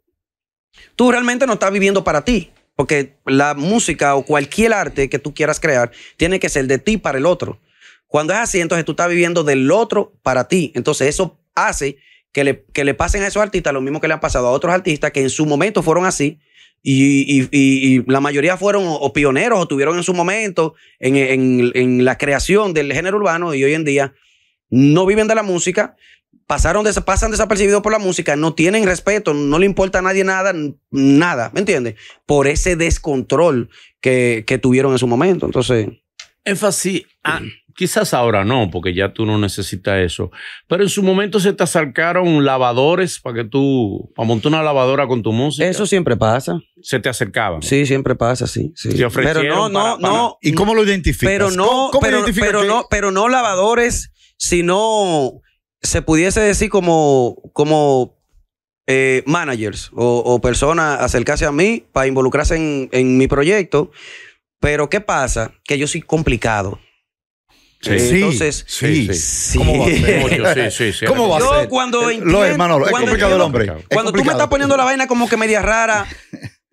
tú realmente no estás viviendo para ti, porque la música o cualquier arte que tú quieras crear tiene que ser de ti para el otro. Cuando es así, entonces tú estás viviendo del otro para ti. Entonces, eso hace que le, pasen a esos artistas lo mismo que le han pasado a otros artistas que en su momento fueron así. Y, la mayoría fueron o pioneros o tuvieron en su momento en, en, la creación del género urbano y hoy en día no viven de la música, pasaron pasan desapercibidos por la música, no tienen respeto, no le importa a nadie nada, nada, ¿me entiendes? Por ese descontrol que, tuvieron en su momento. Entonces. Énfasis, ah, mm. quizás ahora no, porque ya tú no necesitas eso. Pero en su momento se te acercaron lavadores para que tú, para montar una lavadora con tu música. Eso siempre pasa. Se te acercaban. Sí, siempre pasa, sí. sí. Te Pero no, no, no. ¿Y cómo lo identificas? Pero no, pero, no pero no lavadores, sino se pudiese decir como, como eh, managers o, personas acercarse a mí para involucrarse en, mi proyecto. Pero ¿qué pasa? Que yo soy complicado. Sí, eh, Entonces, sí, sí. ¿Cómo va a ser? [laughs] Sí, sí, ¿Cómo va a ser? Yo cuando eh, entiendo, Lo es, complicado el hombre. Cuando tú me estás poniendo la vaina como que media rara,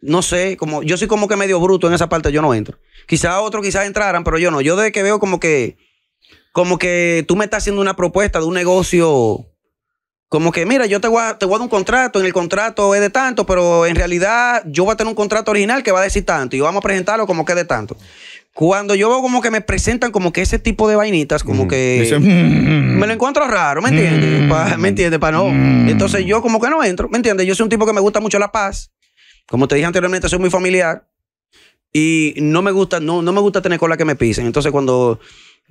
no sé, como yo soy como que medio bruto en esa parte, yo no entro. Quizá otros quizás entraran, pero yo no. Yo desde que veo como que como que tú me estás haciendo una propuesta de un negocio. Como que, mira, yo te voy, a, te dar un contrato, en el contrato es de tanto, pero en realidad yo voy a tener un contrato original que va a decir tanto y vamos a presentarlo como que es de tanto. Cuando yo como que me presentan como que ese tipo de vainitas, como mm, que me lo encuentro raro, ¿me entiendes? Mm. ¿Me entiendes? Para no. Mm. Entonces yo como que no entro, ¿me entiendes? Yo soy un tipo que me gusta mucho la paz. Como te dije anteriormente, soy muy familiar y no me gusta, no, no me gusta tener cola que me pisen. Entonces cuando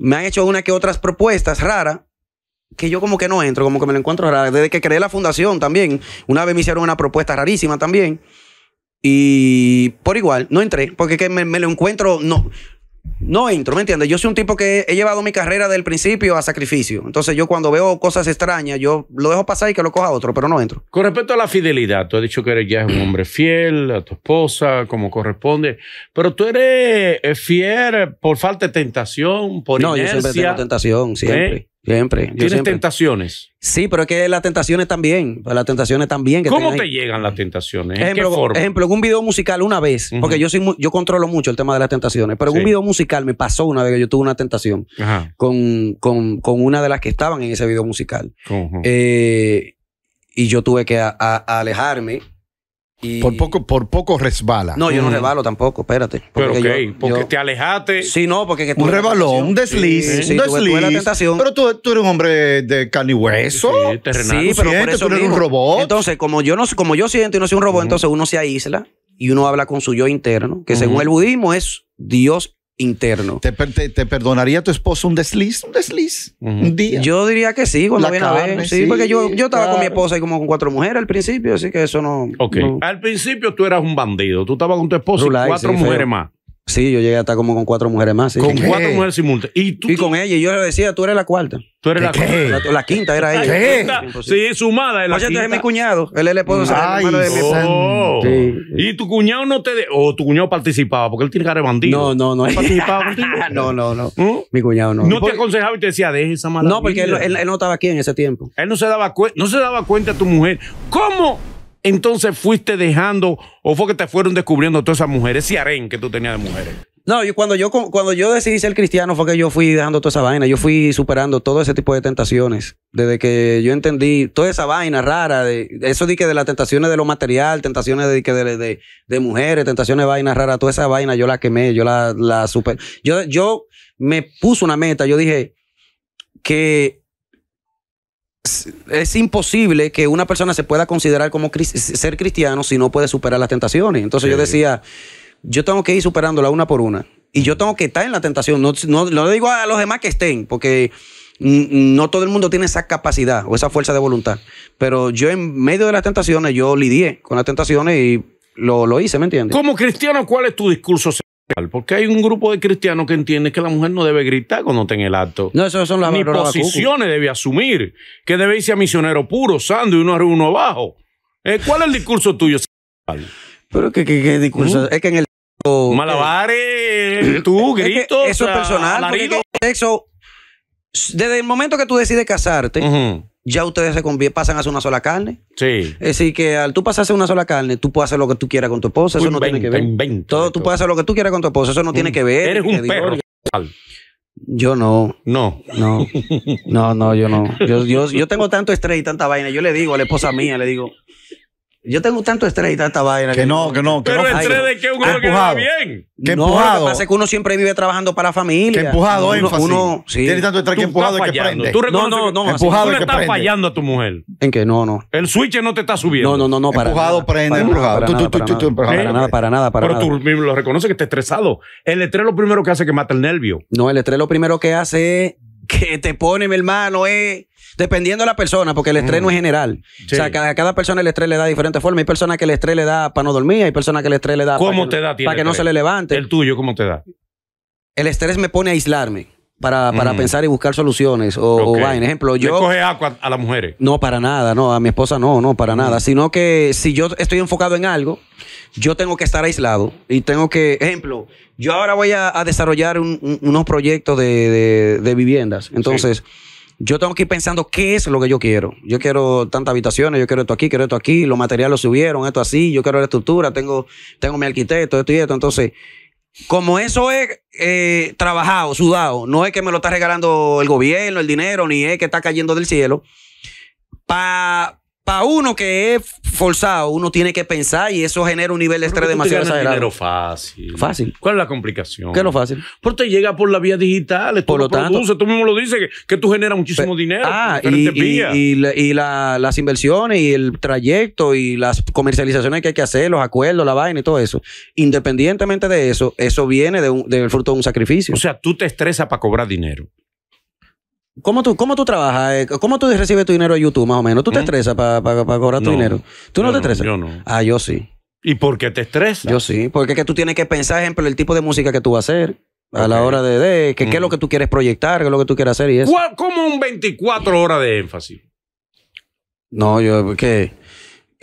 me han hecho una que otras propuestas raras que yo como que no entro, como que me lo encuentro raro. Desde que creé la fundación también, una vez me hicieron una propuesta rarísima también. Y por igual, no entré, porque que me, me, lo encuentro, no, no entro, ¿me entiendes? Yo soy un tipo que he llevado mi carrera del principio a sacrificio. Entonces yo cuando veo cosas extrañas, yo lo dejo pasar y que lo coja otro, pero no entro. Con respecto a la fidelidad, tú has dicho que eres ya un hombre fiel a tu esposa, como corresponde, pero tú eres eh, fiel por falta de tentación, por no, No, yo siempre tengo tentación, siempre. ¿Eh? Siempre. ¿Tienes tentaciones? Sí, pero es que las tentaciones también. Pues, las tentaciones también. Que ¿Cómo te llegan las tentaciones? ¿En ejemplo, qué forma? en un video musical una vez, porque yo yo controlo mucho el tema de las tentaciones, pero en un video musical me pasó una vez que yo tuve una tentación con, una de las que estaban en ese video musical. Eh, y yo tuve que alejarme por poco, por poco resbala. No, yo no mm. resbalo tampoco, espérate. Porque pero porque te alejaste. Sí, no, porque Un rebalón, un desliz, un desliz. Pero tú, eres un hombre de carne y hueso. Sí, pero tú eres un robot. Entonces, como yo no, como yo siento y no soy un robot, entonces uno se aísla y uno habla con su yo interno, que según el budismo es Dios interno. ¿Te, perdonaría tu esposo un desliz? Un desliz. Yo diría que sí, cuando viene a ver. Sí, porque yo, estaba con mi esposa y como con cuatro mujeres al principio, así que eso no. Ok. Al principio tú eras un bandido. Tú estabas con tu esposa y cuatro mujeres más. Sí, yo llegué hasta como con cuatro mujeres más. Con cuatro mujeres simultáneas. Y, tú, y con ella, y yo le decía, tú eres la cuarta. Tú eres la cuarta. La, quinta era ella. ¿Qué? La sí, sumada. Oye, tú es mi cuñado. Él es el esposo Ay, de mi Y tu cuñado no te. O tu cuñado participaba, porque él tiene cara de bandido. No, no, no. ¿Él participaba [laughs] no, no, no. Mi cuñado no. ¿No te aconsejaba y te decía, deje esa mala No, porque él, él, no estaba aquí en ese tiempo. Él no se daba, no se daba cuenta a tu mujer. ¿Cómo? entonces fuiste dejando o fue que te fueron descubriendo todas esas mujeres, ese harén que tú tenías de mujeres? No, yo, cuando, yo, cuando yo decidí ser cristiano fue que yo fui dejando toda esa vaina, yo fui superando todo ese tipo de tentaciones. Desde que yo entendí toda esa vaina rara, de, eso de que de las tentaciones de lo material, tentaciones de, que de, mujeres, tentaciones de vainas raras, toda esa vaina yo la quemé, yo la, la Yo, yo me puse una meta, yo dije que es imposible que una persona se pueda considerar como ser cristiano si no puede superar las tentaciones. Entonces yo decía, yo tengo que ir superándola una por una. Y yo tengo que estar en la tentación. No, le digo a los demás que estén, porque no todo el mundo tiene esa capacidad o esa fuerza de voluntad. Pero yo en medio de las tentaciones, yo lidié con las tentaciones y lo, lo hice, ¿me entiendes? Como cristiano, ¿cuál es tu discurso? Porque hay un grupo de cristianos que entiende que la mujer no debe gritar cuando está en el acto. No, eso son las Ni posiciones debe asumir. Que debe irse a misionero puro, sando y uno arriba uno abajo. Eh, ¿Cuál es el discurso tuyo? Pero que, qué discurso. Mm. Es que en el. Malabares, eh, tú, gritos. eso es personal desde el momento que tú decides casarte, ya ustedes se pasan a ser una sola carne. Sí. Es decir, que al tú pasarse una sola carne, tú puedes hacer lo que tú quieras con tu esposa. Eso no tiene que ver. todo, tú puedes hacer lo que tú quieras con tu esposa. Eso no tiene mm. que ver. Eres un perro. Yo no. No. No. [laughs] No, no, yo no. yo tengo tanto estrés y tanta vaina. Yo le digo a la esposa mía, le digo, yo tengo tanto estrés y tanta vaina. Que, no, que no, que pero no. estrés de que uno ah, empujado. bien. Que empujado. Lo que pasa es que uno siempre vive trabajando para la familia. Que empujado, uno, énfasis. Uno, Tiene tanto estrés que empujado y que prende. ¿Tú no, no, no. Empujado tú le estás fallando a tu mujer. ¿En qué? No, no. El switch no te está subiendo. No, no, no. no empujado, prende, empujado. Para, nada para nada, para nada, Pero tú mismo lo reconoces que está estresado. El estrés lo primero que hace es que mata el nervio. No, el estrés lo primero que hace es que te pone, mi hermano, es Dependiendo de la persona, porque el estrés no es general. O sea, a cada, cada, persona el estrés le da de diferente forma. Hay personas que el estrés le da para no dormir, hay personas que el estrés le da ¿Cómo para, que, no se le levante. ¿El tuyo cómo te da? El estrés me pone a aislarme para, pensar y buscar soluciones o, okay. Ejemplo, yo. coge agua a, las mujeres? No, para nada, no. A mi esposa no, no, para nada. Sino que si yo estoy enfocado en algo, yo tengo que estar aislado y tengo que. Ejemplo, yo ahora voy a, desarrollar unos proyectos de, viviendas. Entonces yo tengo que ir pensando qué es lo que yo quiero. Yo quiero tantas habitaciones, yo quiero esto aquí, quiero esto aquí, los materiales lo subieron, esto así, yo quiero la estructura, tengo, tengo mi arquitecto, esto y esto. Entonces, como eso es eh, trabajado, sudado, no es que me lo está regalando el gobierno, el dinero, ni es que está cayendo del cielo, para para uno que es forzado, uno tiene que pensar y eso genera un nivel de estrés demasiado exagerado. dinero fácil. Fácil. ¿Cuál es la complicación? ¿Qué es lo fácil? Porque llega por la vía digital, tú por lo, tanto, tú mismo lo dices, que, tú generas muchísimo dinero. Ah, y, las inversiones y el trayecto y las comercializaciones que hay que hacer, los acuerdos, la vaina y todo eso. Independientemente de eso, eso viene de del fruto de un sacrificio. O sea, tú te estresas para cobrar dinero. ¿Cómo tú, cómo tú trabajas? Eh, ¿Cómo tú recibes tu dinero a YouTube, más o menos? ¿Tú te ¿Mm? estresas para cobrar tu dinero? ¿Tú no te estresas? yo no. Ah, yo sí. ¿Y por qué te estresas? Yo sí, porque es que tú tienes que pensar, ejemplo, el tipo de música que tú vas a hacer. A la hora de, que, qué es lo que tú quieres proyectar, qué es lo que tú quieres hacer y eso. ¿Cómo un 24 horas de énfasis? No, yo, ¿Qué?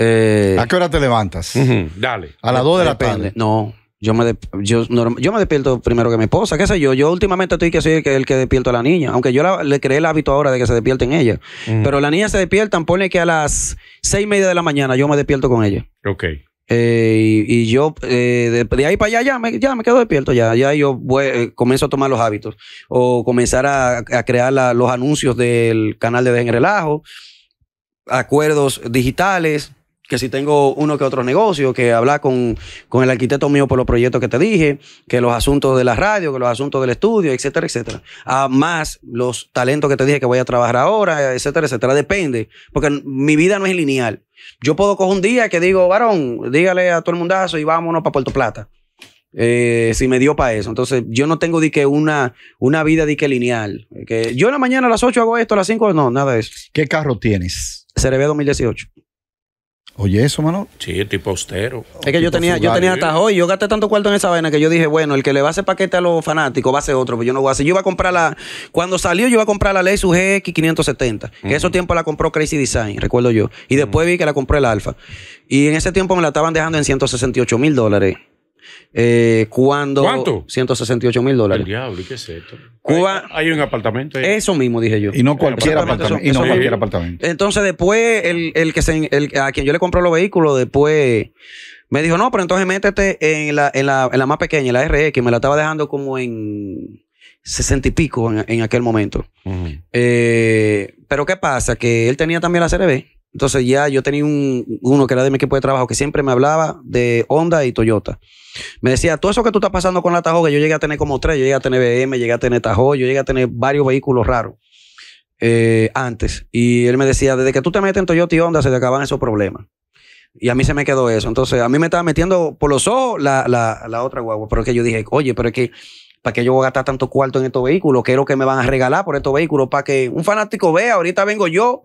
Eh, ¿A qué hora te levantas? Dale. A las 2 de la tarde. No, yo me, yo, yo me despierto primero que mi esposa, qué sé yo. Yo últimamente estoy que soy el que, despierto a la niña, aunque yo le creé el hábito ahora de que se despierte en ella. Mm. Pero la niña se despierta, pone que a las seis y media de la mañana yo me despierto con ella. Ok. Eh, y, yo eh, de, ahí para allá ya me, ya me quedo despierto, ya, ya yo eh, comienzo a tomar los hábitos o comenzar a, crear los anuncios del canal de Dejen Relajo, acuerdos digitales, que si tengo uno que otro negocio, que hablar con, el arquitecto mío por los proyectos que te dije, que los asuntos de la radio, que los asuntos del estudio, etcétera, etcétera. Además, ah, más los talentos que te dije que voy a trabajar ahora, etcétera, etcétera. Depende, porque mi vida no es lineal. Yo puedo coger un día que digo, varón, dígale a todo el mundazo y vámonos para Puerto Plata. Eh, si me dio para eso. Entonces, yo no tengo una, una vida lineal. Que yo en la mañana a las 8 hago esto, a las 5 no, nada de eso. ¿Qué carro tienes? CRB 2018. Oye, eso, mano. Sí, tipo austero. Es que yo tenía, yo tenía hasta hoy, yo gasté tanto cuarto en esa vaina que yo dije, bueno, el que le va a hacer paquete a los fanáticos va a ser otro, pero pues yo no voy a hacer. Yo iba a comprar la, cuando salió, yo iba a comprar la ley su GX570, que esos tiempos la compró Crazy Design, recuerdo yo. Y después vi que la compró el Alfa. Y en ese tiempo me la estaban dejando en 168 mil dólares. Eh, cuando ¿Cuánto? 168 mil dólares. El diablo, qué es esto? hay, un apartamento. Eso mismo dije yo. Y no cualquier apartamento. y no cualquier apartamento. Entonces después el, que a quien yo le compré los vehículos después me dijo no, pero entonces métete en la, más pequeña, la RX, me la estaba dejando como en 60 y pico en, aquel momento. Eh, pero qué pasa que él tenía también la CRB entonces ya yo tenía un, uno que era de mi equipo de trabajo que siempre me hablaba de Honda y Toyota. Me decía, todo eso que tú estás pasando con la Tajo, que yo llegué a tener como tres, yo llegué a tener BM, llegué a tener Tajo, yo llegué a tener varios vehículos raros eh, antes. Y él me decía, desde que tú te metes en Toyota y Honda se te acaban esos problemas. Y a mí se me quedó eso. Entonces a mí me estaba metiendo por los ojos la, otra guagua. Pero es que yo dije, oye, pero es que ¿Para qué yo voy a gastar tanto cuarto en estos vehículos? ¿Qué es lo que me van a regalar por estos vehículos? Para que un fanático vea, ahorita vengo yo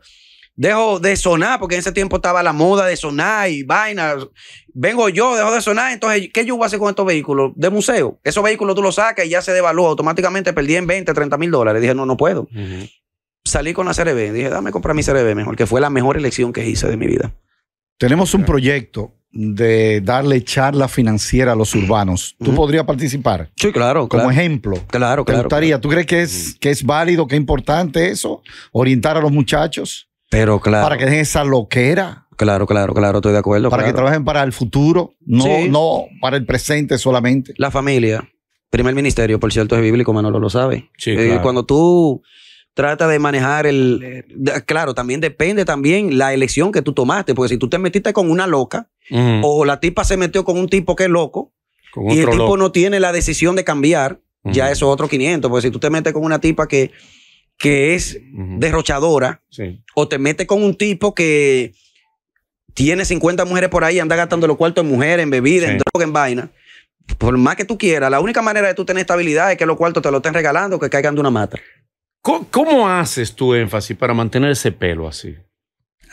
dejo de sonar, porque en ese tiempo estaba la moda de sonar y vainas. Vengo yo, dejo de sonar, entonces, ¿qué yo voy a hacer con estos vehículos? De museo. Esos vehículos tú los sacas y ya se devalúa automáticamente, perdí en 20, 30 mil dólares. Dije, no, no puedo. Salí con la CRB, dije, dame compra mi CRB mejor, que fue la mejor elección que hice de mi vida. Tenemos un proyecto de darle charla financiera a los urbanos. ¿Tú podrías participar? Sí, claro. Como ejemplo. Claro, claro. ¿Te gustaría? ¿Tú crees que es, que es válido, que es importante eso? Orientar a los muchachos. Pero claro. Para que dejen esa loquera. Claro, claro, claro, estoy de acuerdo. Para que trabajen para el futuro, no, no para el presente solamente. La familia, primer ministerio, por cierto, es bíblico, Manolo lo sabe. Sí, eh, Cuando tú tratas de manejar el... claro, también depende también la elección que tú tomaste, porque si tú te metiste con una loca o la tipa se metió con un tipo que es loco y el tipo no tiene la decisión de cambiar, ya eso es otro 500, porque si tú te metes con una tipa que que es derrochadora, o te metes con un tipo que tiene 50 mujeres por ahí, anda gastando los cuartos en mujeres, en bebidas, en droga, en vaina. Por más que tú quieras, la única manera de tú tener estabilidad es que los cuartos te lo estén regalando, que caigan de una mata. ¿Cómo, haces tu énfasis para mantener ese pelo así?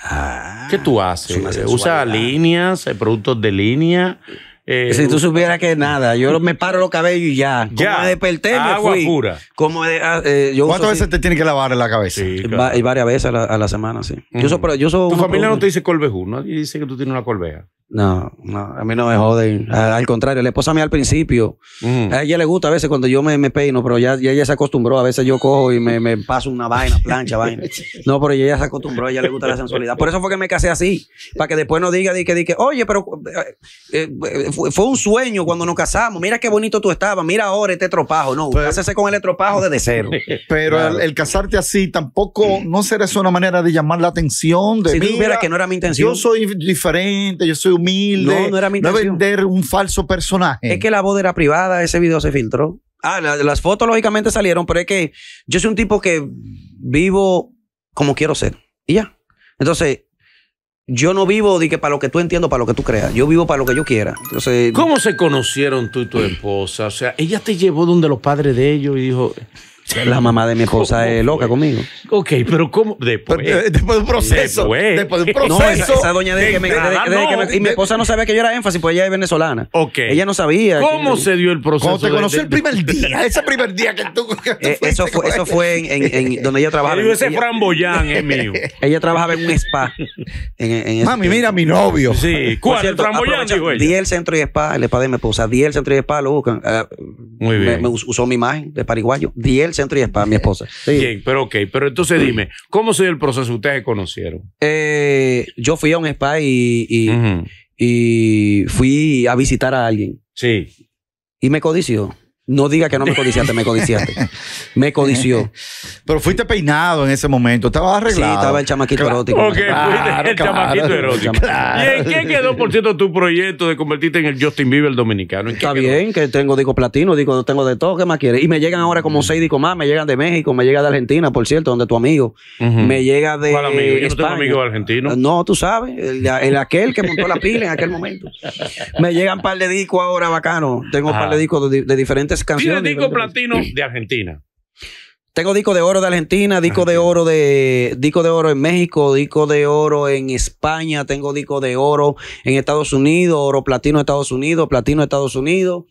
Ah, ¿Qué tú haces? Usa líneas, eh, productos de línea. Eh, si tú supieras que nada, yo [laughs] me paro los cabellos y ya. Como ya. me desperté, Agua pura. Como, eh, ah, eh, yo ¿Cuántas veces te tienes que lavar la cabeza? Y varias veces a la, semana, sí. Yo mm. ¿Tu familia no te dice colvejú? ¿no? dice que tú tienes una colveja. No, no, a mí no me joden. Al contrario, la esposa mía al principio, a ella le gusta a veces cuando yo me, me peino, pero ya, ella se acostumbró. A veces yo cojo y me, me paso una vaina, plancha, vaina. No, pero ella se acostumbró, a ella le gusta la sensualidad. Por eso fue que me casé así, para que después no diga, que, oye, pero eh, eh, fue, un sueño cuando nos casamos. Mira qué bonito tú estabas, mira ahora este tropajo. No, cásese con el tropajo desde cero. [laughs] Pero el, casarte así tampoco, no será eso una manera de llamar la atención. De, si tú mira, que no era mi intención. Yo soy diferente, yo soy un no, no era mi intención. No vender un falso personaje. Es que la voz era privada, ese video se filtró. Ah, las fotos lógicamente salieron, pero es que yo soy un tipo que vivo como quiero ser. Y ya. Entonces, yo no vivo de que para lo que tú entiendas, para lo que tú creas. Yo vivo para lo que yo quiera. Entonces, ¿Cómo se conocieron tú y tu eh. esposa? O sea, ella te llevó donde los padres de ellos y dijo, la mamá de mi esposa es loca conmigo. Ok, pero ¿cómo? Después. Eh, después de un proceso. Después. después de un proceso. No, esa, doña que, me, Y mi esposa no sabía que yo era énfasis, porque ella es venezolana. Ok. Ella no sabía. ¿Cómo se dio el proceso? cómo te conoció el primer día, ese primer día que tú. Eh, eso fue, eso fue en, donde ella trabajaba. ese framboyán es eh, mío. [laughs] Ella trabajaba en un spa. Mami, mira mi novio. Sí, ¿cuál? Cierto, el framboyán, dijo ella. el centro y spa, el spa de mi esposa. Di el centro y spa, lo buscan. Ah, Muy bien. Me, usó mi imagen de pariguayo. Di el Centro y Spa, mi esposa. [laughs] Bien, pero ok. Pero entonces dime, ¿cómo se dio el proceso? ¿Ustedes conocieron? Eh, yo fui a un spa y, y fui a visitar a alguien. Sí. Y me codició. No diga que no me codiciaste, me codiciaste. Me codició. [laughs] Pero fuiste peinado en ese momento, estaba arreglado. Sí, estaba el chamaquito erótico. el, chamaquito erótico. ¿Y en qué quedó, por cierto, tu proyecto de convertirte en el Justin Bieber dominicano? Está bien, que tengo disco platino, digo, tengo de todo, ¿qué más quieres? Y me llegan ahora como seis discos más, me llegan de México, me llega de Argentina, por cierto, donde tu amigo. Me llega de. ¿Cuál amigo? no tengo amigo argentino. Ah, no, tú sabes, el, aquel que montó la pila en aquel momento. Me llegan un par de discos ahora bacano. Tengo un par de discos de diferentes canciones. Tiene disco platino de Argentina. Tengo disco de oro de Argentina, disco de oro de disco de oro en México, disco de oro en España, tengo disco de oro en Estados Unidos, oro platino de Estados Unidos, platino de Estados Unidos.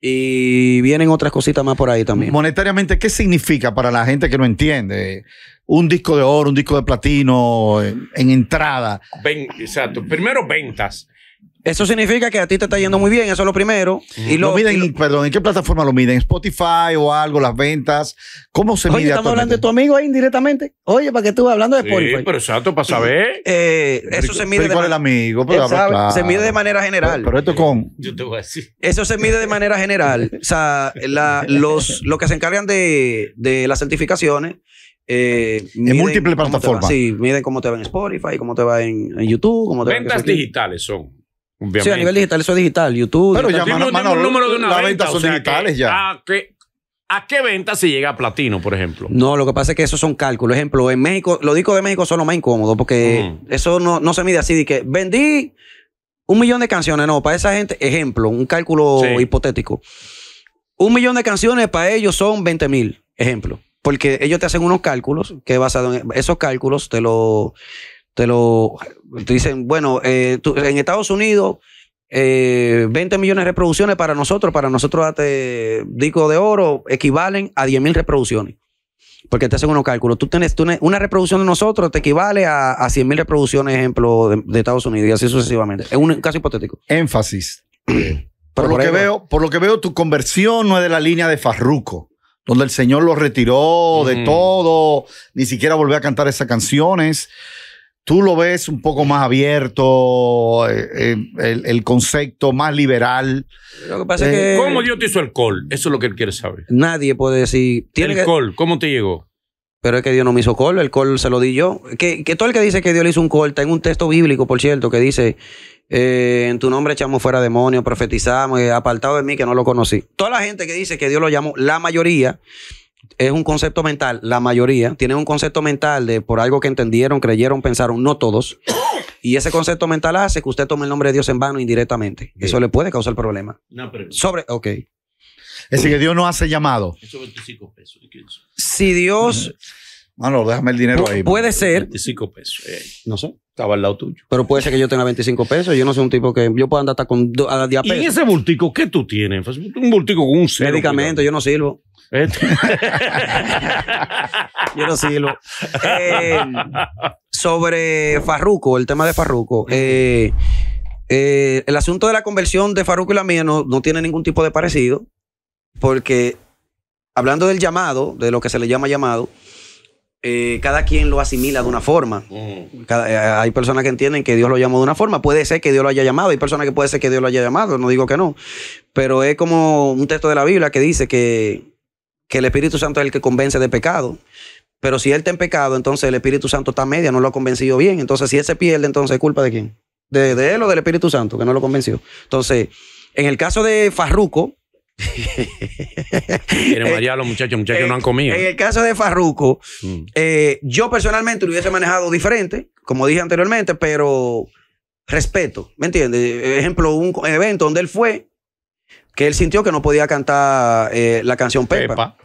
Y vienen otras cositas más por ahí también. Monetariamente, ¿qué significa para la gente que no entiende? Un disco de oro, un disco de platino en entrada. exacto. Primero ventas. Eso significa que a ti te está yendo muy bien, eso es lo primero. Y lo, miden, perdón, ¿en qué plataforma lo miden? ¿Spotify o algo? ¿Las ventas? ¿Cómo se mide? estamos hablando de tu amigo ahí indirectamente. Oye, para qué tú hablando de sí, pero exacto, para saber. Eh, eso se mide. el amigo? Pero pues, Se mide de manera general. Pero, esto con. Yo te Eso se mide de manera general. O sea, los, que se encargan de, las certificaciones eh, en múltiples plataformas. Sí, miden cómo te va en Spotify, cómo te va en, YouTube. Cómo te Ventas digitales son. Sí, a nivel digital, eso es digital. YouTube. Pero ya número de una venta, son digitales ya. A, qué venta se llega a platino, por ejemplo? No, lo que pasa es que esos son cálculos. Ejemplo, en México, los discos de México son los más incómodos porque eso no, no, se mide así de que vendí un millón de canciones. No, para esa gente, ejemplo, un cálculo hipotético. Un millón de canciones para ellos son 20 mil, ejemplo. Porque ellos te hacen unos cálculos que basados en esos cálculos te lo te lo dicen, bueno, eh, en Estados Unidos, 20 eh, millones de reproducciones para nosotros, para nosotros date disco de oro, equivalen a 10 mil reproducciones. Porque te hacen unos cálculos. Tú tienes, tú una reproducción de nosotros te equivale a, a mil reproducciones, ejemplo, de, Estados Unidos y así sucesivamente. Es un caso hipotético. Énfasis. [clears throat] por, lo que veo, por lo que veo, tu conversión no es de la línea de Farruco donde el Señor lo retiró de mm. todo, ni siquiera volvió a cantar esas canciones tú lo ves un poco más abierto, eh, eh, el, concepto más liberal. Eh, ¿Cómo Dios te hizo el col? Eso es lo que él quiere saber. Nadie puede decir. ¿tiene el col, ¿cómo te llegó? Pero es que Dios no me hizo col, el col se lo di yo. Que, todo el que dice que Dios le hizo un col, está en un texto bíblico, por cierto, que dice: En tu nombre echamos fuera demonios, profetizamos, apartado de mí que no lo conocí. Toda la gente que dice que Dios lo llamó, la mayoría es un concepto mental, la mayoría, tienen un concepto mental de por algo que entendieron, creyeron, pensaron, no todos. Y ese concepto mental hace que usted tome el nombre de Dios en vano indirectamente. Eso le puede causar problemas. No, Sobre, ok. Es decir, que Dios no hace llamado. Eso 25 pesos. Si Dios... Mano, déjame el dinero ahí. Puede ser. 25 pesos. Eh. No sé. Estaba al lado tuyo. Pero puede ser que yo tenga 25 pesos. Yo no soy un tipo que. Yo puedo andar hasta con a ¿Y ese bultico qué tú tienes? Un bultico con un Medicamento, yo no sirvo. ¿Eh? [laughs] Yo no eh, sobre Farruco, el tema de Farruco. Eh, el asunto de la conversión de Farruco y la mía no, no tiene ningún tipo de parecido, porque hablando del llamado, de lo que se le llama llamado, cada quien lo asimila de una forma. Mm. hay personas que entienden que Dios lo llamó de una forma. Puede ser que Dios lo haya llamado. Hay personas que puede ser que Dios lo haya llamado. No digo que no. Pero es como un texto de la Biblia que dice que que el Espíritu Santo es el que convence de pecado. Pero si él está en pecado, entonces el Espíritu Santo está media, no lo ha convencido bien. Entonces, si él se pierde, entonces ¿es culpa de quién? De, él o del Espíritu Santo, que no lo convenció. Entonces, en el caso de Farruco. [laughs] Quieren muchachos, muchachos en, no han comido. En el caso de Farruco, mm. eh, yo personalmente lo hubiese manejado diferente, como dije anteriormente, pero respeto, ¿me entiendes? Ejemplo, un evento donde él fue, que él sintió que no podía cantar eh, la canción Pepa.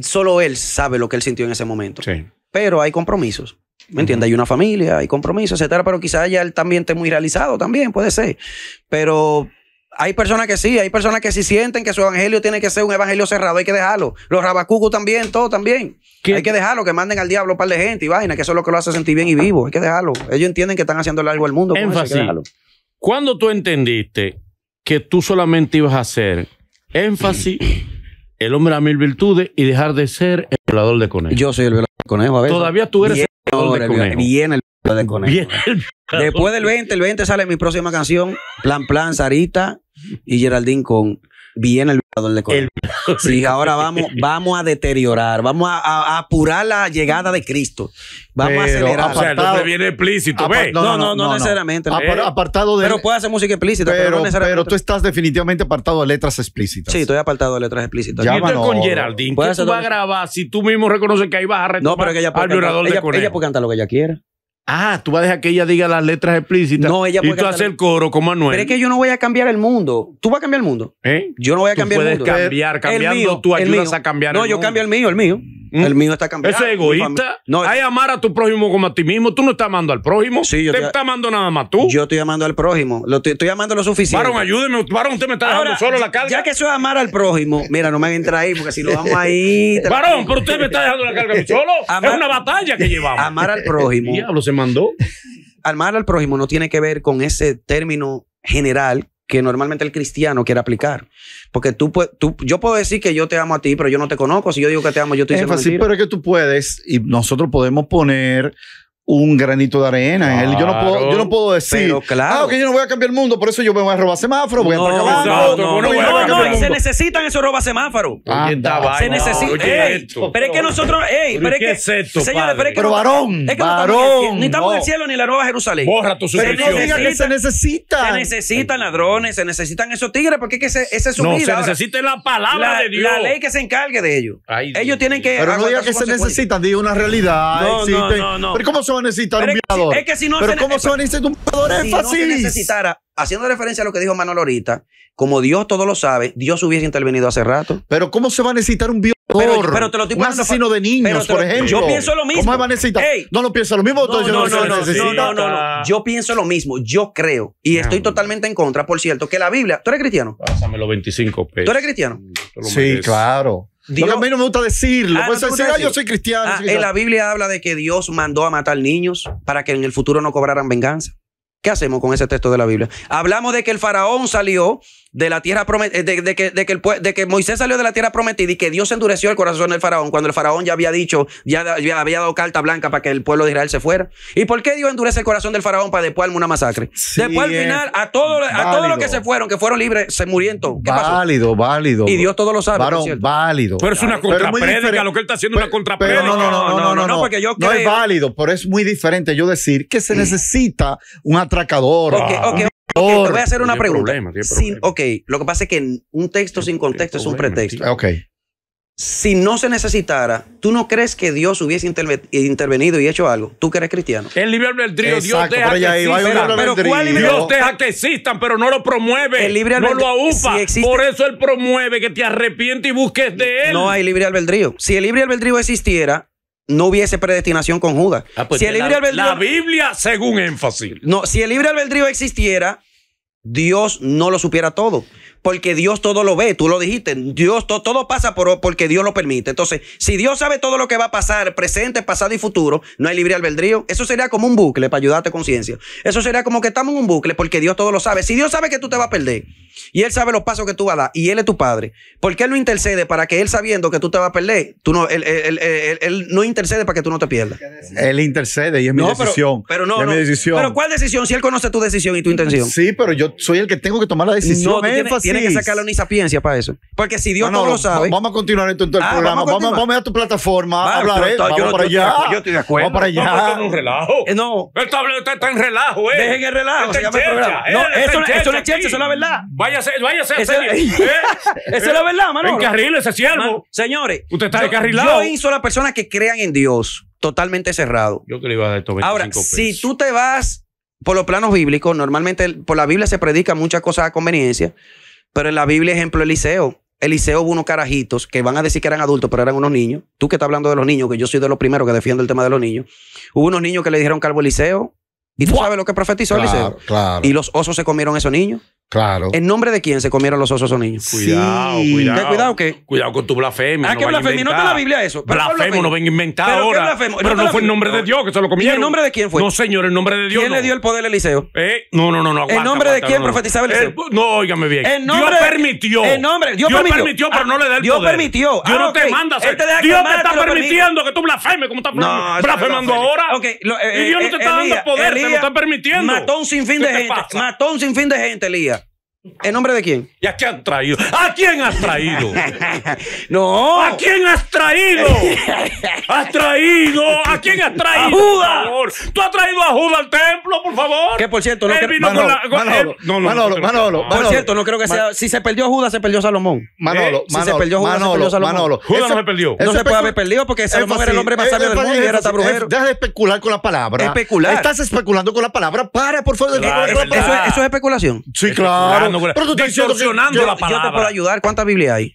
Solo él sabe lo que él sintió en ese momento. Sí. Pero hay compromisos. ¿Me entiendes? Hay una familia, hay compromisos, etcétera, pero quizás ya él también esté muy realizado, también puede ser. Pero hay personas que sí, hay personas que sí sienten que su evangelio tiene que ser un evangelio cerrado, hay que dejarlo. Los rabacucos también, todo también. Hay que dejarlo, que manden al diablo un par de gente y vaina, que eso es lo que lo hace sentir bien y vivo. Hay que dejarlo. Ellos entienden que están haciendo algo al mundo. Énfasis. tú entendiste que tú solamente ibas a hacer énfasis, el hombre a mil virtudes y dejar de ser el violador de conejo. Yo soy el violador de conejo a Todavía tú eres el violador de conejos. Bien el violador de conejo. Después del 20, el 20 sale mi próxima canción, Plan Plan, Sarita y Geraldine con Bien el [laughs] sí, ahora vamos, vamos a deteriorar, vamos a, apurar la llegada de Cristo. Vamos a acelerar. O sea, no viene explícito, No, no, no, no, necesariamente. Eh, apartado de... Pero puede hacer música explícita, pero, pero, pero, tú estás definitivamente apartado de letras explícitas. Sí, estoy apartado de letras explícitas. Ya con Geraldine, ¿qué tú vas a grabar si tú mismo reconoces que ahí vas a retomar No, pero que ella puede, ella puede cantar lo que ella quiera. Ah, tú vas a dejar que ella diga las letras explícitas. No, ella puede Y tú haces el coro como Manuel. Pero es que yo no voy a cambiar el mundo. Tú vas a cambiar el mundo. ¿Eh? Yo no voy a cambiar el mundo. Puedes cambiar, cambiando tú ayudas a cambiar no, el mundo. No, yo cambio el mío, el mío. ¿Mm? El mío está cambiando. Ese es egoísta. No, Hay amar a tu prójimo como a ti mismo. Tú no estás amando al prójimo. Sí, yo te, estás amando nada más tú. Yo estoy amando al prójimo. Lo estoy, amando amando lo suficiente. Varón, ayúdeme. Varón, usted me está dejando solo la carga. Ya que eso es amar al prójimo. Mira, no me van entrar ahí porque si lo vamos ahí. [laughs] Varón, pero usted me está dejando la carga solo. es una batalla que llevamos. Amar al prójimo. [laughs] mandó. Armar al prójimo no tiene que ver con ese término general que normalmente el cristiano quiere aplicar. Porque tú, tú, yo puedo decir que yo te amo a ti, pero yo no te conozco. Si yo digo que te amo, yo te diciendo Es fácil, Pero es que tú puedes, y nosotros podemos poner un granito de arena Yo no puedo, yo no puedo decir, ah, claro. que yo no voy a cambiar el mundo, por eso yo me voy a robar semáforo, voy no, a No, no, no, se necesitan esos robas semáforos. Ah, se necesitan. pero es que nosotros, ey, pero es que, señores, pero es que pero varón, es que varón, ni estamos en el cielo ni la Nueva Jerusalén. Borra tu pero no diga que se necesitan. Se necesitan ladrones, se necesitan esos tigres, porque es que ese, es su vida. No, se necesita la palabra de Dios. La ley que se encargue de ellos. Ellos tienen que Pero no diga que se necesitan, diga una realidad, no no no Pero cómo son necesitar un violador. Es que, si no Pero se ¿cómo se va a necesitar un violador? Si no se necesitara, haciendo referencia a lo que dijo Manuel ahorita, como Dios todo lo sabe, Dios hubiese intervenido hace rato. Pero ¿cómo se va a necesitar un violador? Pero, pero te lo un asesino de niños, por ejemplo. Yo pienso lo mismo. ¿Cómo va a necesitar? No, lo pienso lo mismo. No, yo no, no, no, no, no, no, Yo pienso lo mismo. Yo creo. Y estoy totalmente en contra, por cierto, que la Biblia. ¿Tú eres cristiano? Pásame los 25 pesos. ¿Tú eres cristiano? Sí, claro a mí no me gusta decirlo. Ah, pues yo ah, soy cristiano. en la Biblia habla de que Dios mandó a matar niños para que en el futuro no cobraran venganza. ¿Qué hacemos con ese texto de la Biblia? Hablamos de que el faraón salió de la tierra prometida, eh, de, que, de, que de, que, Moisés salió de la tierra prometida y que Dios endureció el corazón del faraón cuando el faraón ya había dicho, ya, había dado carta blanca para que el pueblo de Israel se fuera. ¿Y por qué Dios endurece el corazón del faraón para después una masacre? después al eh, final, a todos todo los que se fueron, que fueron libres, se murieron válido, válido. Y Dios todo lo sabe. válido. Pero es una contraprédica, lo que él está haciendo es una contraprédica. No, no, no, no, no, no, no, yo No es válido, pero es muy diferente yo decir que se necesita un atracador te voy a hacer una pregunta. ok, lo que pasa es que un texto sin contexto es un pretexto. Ok. Si no se necesitara, ¿tú no crees que Dios hubiese intervenido y hecho algo? ¿Tú que eres cristiano? El libre albedrío, Dios deja que existan. Pero, deja que existan, pero no lo promueve. El libre albedrío, no lo Por eso Él promueve que te arrepientes y busques de Él. No hay libre albedrío. Si el libre albedrío existiera, no hubiese predestinación con Judas. Ah, pues la, la Biblia según énfasis. No, si el libre albedrío existiera, Dios no lo supiera todo porque Dios todo lo ve, tú lo dijiste, Dios todo, pasa por, porque Dios lo permite. Entonces, si Dios sabe todo lo que va a pasar, presente, pasado y futuro, no hay libre albedrío, eso sería como un bucle para ayudarte conciencia. Eso sería como que estamos en un bucle porque Dios todo lo sabe. Si Dios sabe que tú te vas a perder y Él sabe los pasos que tú vas a dar y Él es tu padre, ¿por qué Él no intercede para que Él sabiendo que tú te vas a perder, tú no, él, él, él, no intercede para que tú no te pierdas? Él intercede y es mi decisión. Pero, no, Pero ¿cuál decisión? Si Él conoce tu decisión y tu intención. Sí, pero yo soy el que tengo que tomar la decisión tiene que sacarle una sapiencia para eso. Porque si Dios no, lo sabe. Vamos a continuar entonces el ah, programa. Vamos a, vamos, a, tu plataforma. Vale, hablaré. Vamos yo, para yo, allá. Yo estoy de acuerdo. Vamos para allá. No, está en un relajo. Eh, no. está en relajo, eh. Dejen el relajo. Se llama el programa. Eh, no, eso, no es chelcha, eso es la verdad. Váyase, váyase a Eso eh. [laughs] es la verdad, mano. carril, ese siervo. Señores. Usted está descarrilado. Yo hizo a las personas que crean en Dios totalmente cerrado. Yo que le iba a dar estos Ahora, si tú te vas por los planos bíblicos, normalmente por la Biblia se predica muchas cosas a conveniencia. Pero en la Biblia, ejemplo, Eliseo. Eliseo hubo unos carajitos que van a decir que eran adultos, pero eran unos niños. Tú que estás hablando de los niños, que yo soy de los primeros que defiendo el tema de los niños. Hubo unos niños que le dijeron calvo a Eliseo. ¿Y tú sabes lo que profetizó Eliseo? Y los osos se comieron a esos niños. Claro. ¿En nombre de quién se comieron los osos o niños? Cuidado, cuidado. cuidado que. Cuidado con tu blasfemia. Ah, que blasfemia. No está la Biblia eso. Blasfemo, no ven inventado ¿Pero ahora. Pero, no, fue en nombre de Dios que se lo comieron. en nombre de quién fue? No, señor, en nombre de Dios. ¿Quién le dio el poder a Eliseo? Eh, no, no, no, no. ¿En nombre de quién profetizaba eh, Eliseo? no, óigame bien. En nombre, Dios permitió. En nombre, Dios, Dios permitió. pero ah, no le da el poder. Ah, este Dios permitió. Dios no te manda Dios te está permitiendo que tú blasfemes como estás blasfemando ahora. Eh, y Dios no eh, te está dando poder, te lo está permitiendo. Mató un sinfín de gente. Mató un sinfín de gente, Elías. ¿En nombre de quién? ¿Y a quién has traído? ¿A quién has traído? [laughs] no. ¿A quién has traído? ¿Has traído? ¿A quién has traído? ¡A Judas! ¿Tú has traído a Judas al templo, por favor? Que por cierto, no creo que Manolo, Manolo, Manolo, Por cierto, no creo que sea. Si se perdió Judas, se perdió Salomón. Manolo, Si se perdió Judas, se perdió Salomón. Judas no se perdió. No se puede haber perdido porque eh, Salomón era el hombre más eh, sabio del eh, mundo y era tabrujero. Deja de especular con la palabra. Especular. Estás especulando con la palabra. Para, por favor. Eso es especulación. Sí, claro con la, distorsionando la palabra. Yo te puedo ayudar. ¿Cuántas Biblias hay?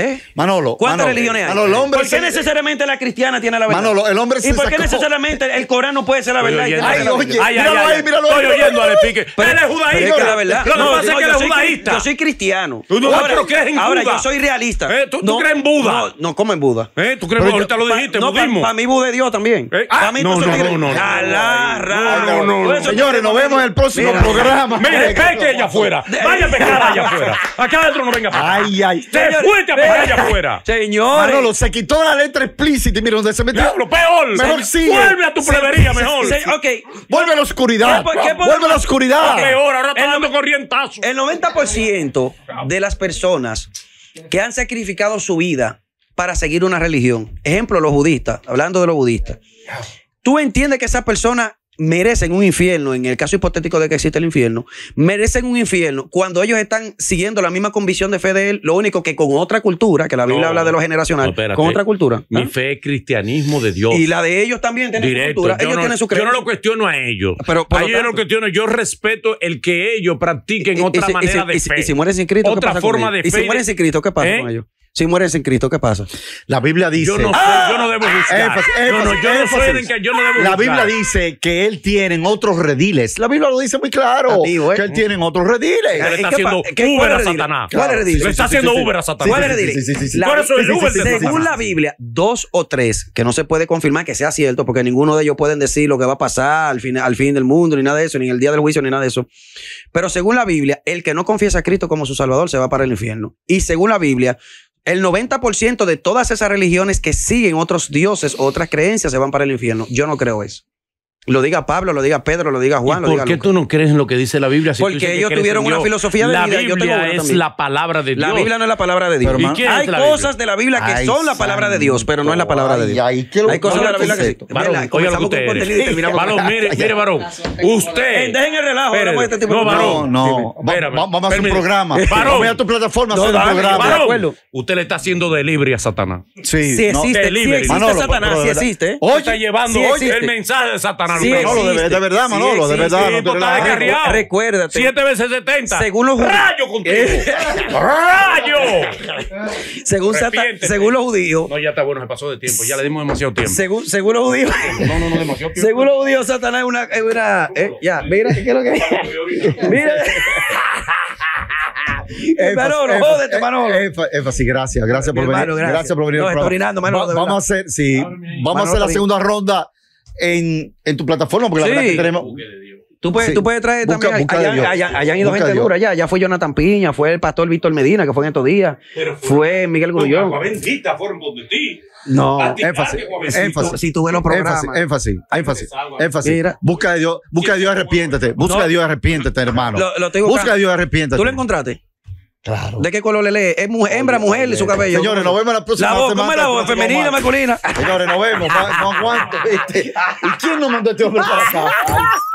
¿Eh? Manolo. ¿Cuántas religiones hay? ¿Por qué necesariamente la cristiana tiene la verdad? Manolo, el hombre se ¿Y por qué necesariamente el Corán no puede ser la verdad? Ay, oye, míralo ahí, míralo ahí. Estoy oyendo al pique. Pero él es judaísta. la Lo que pasa es que es judaísta. Yo soy cristiano. Tú no en Buda. Ahora, yo soy realista. Eh, ¿Tú crees en Buda? No, como en Buda. Eh, ¿Tú crees en Buda? Ahorita lo dijiste, budismo. Para mí Buda es Dios también. Ah, a mí no, no, no. No, no, Señores, nos vemos en el próximo programa. Mire, que allá afuera. Vaya a pecar allá afuera. Acá adentro no venga. Ay, ay. Te fuiste a fuera afuera. [laughs] Manolo, se quitó la letra explícita. Mira, donde se metió. peor. Mejor sí. Vuelve a tu plebería, mejor. Vuelve a la oscuridad. Vuelve a la oscuridad. Peor, ahora está dando corrientazo. El 90% de las personas que han sacrificado su vida para seguir una religión. Ejemplo, los budistas, hablando de los budistas. Tú entiendes que esa persona merecen un infierno, en el caso hipotético de que existe el infierno, merecen un infierno cuando ellos están siguiendo la misma convicción de fe de él, lo único que con otra cultura, que la Biblia habla de lo generacional, con otra cultura. Mi ¿ah? fe es cristianismo de Dios. Y la de ellos también tienen su cultura. Ellos tienen su creencia. Yo no lo cuestiono a ellos. Pero, yo no lo cuestiono. Yo respeto el que ellos practiquen otra manera de fe. mueren sin Cristo, otra forma de fe. Y si mueren sin Cristo, ¿qué pasa ¿Eh? con ellos? Si mueres en Cristo, ¿qué pasa? La Biblia dice. Yo no, debo ah, Que La Biblia dice que él tiene otros rediles. La Biblia lo dice muy claro. ¿eh? Que él tiene otros rediles. está haciendo Uber a Satanás. ¿Cuál Le haciendo Uber Satanás. Según la Biblia, dos o tres, que no se puede confirmar que sea cierto, porque ninguno de ellos pueden decir lo que va a pasar al fin, al fin del mundo, ni nada de eso, ni el día del juicio, ni nada de eso. Pero según la Biblia, el que no confiesa a Cristo como su Salvador se va para el infierno. Y según la Biblia, el 90% de todas esas religiones que siguen otros dioses o otras creencias se van para el infierno. Yo no creo eso. Lo diga Pablo, lo diga Pedro, lo diga Juan. ¿Por qué tú no crees en lo que dice la Biblia? Porque ellos tuvieron una filosofía de la vida. Biblia yo tengo es la palabra de Dios. La Biblia no es la palabra de Dios. hay cosas de la Biblia que son la palabra de Dios, pero no es la palabra de Dios. hay cosas de la Biblia que son. Varón, lo que usted Varón, mire, mire, varón. Usted. Eh, dejen el relajo. Este no, varón. No, Vamos a hacer un programa. Varón. Voy a tu plataforma hacer un programa. Usted le está haciendo delivery a Satanás. Sí. Si existe Satanás, si existe. Está llevando el mensaje de Satanás sí, Manolo, de, de, verdad, Manolo, de verdad. recuerda no recuérdate. Siete veces 70. Según los ¡Rayo contigo! [laughs] ¡Rayo! según, según los judíos. No, ya está bueno, se pasó de tiempo. Ya le dimos demasiado tiempo. Según, según los judíos. No, no, no, demasiado tiempo. Según los judíos, Satanás es una. Es una eh, ya, mira, ¿qué quiero que [laughs] Mira. [laughs] Manolo, jódete, Manolo. Énfasis, gracias. Gracias por venir. Gracias. por venir. No, orinando, Manolo, vamos a hacer, sí, vamos a hacer la segunda ronda en, tu plataforma, porque la verdad que tenemos. Tú puedes, tú puedes traer también. allá, allá, han ido gente dura, allá. Allá fue Jonathan Piña, fue el pastor Víctor Medina, que fue en estos días. fue, Miguel Grullón. No, énfasis, énfasis. Si tuve los programas. Énfasis, énfasis, énfasis. Busca a Dios, busca a Dios, arrepiéntate. Busca a Dios, arrepiéntate, hermano. busca a Dios, arrepiéntate. ¿Tú lo encontraste? Claro. ¿De qué color le lee? ¿Es hembra, mujer y su cabello? Señores, nos vemos la próxima la voz, semana. La voz, femenina, masculina. Señores, nos vemos. No aguanto, ¿Y quién nos mandó este hombre para acá? [laughs]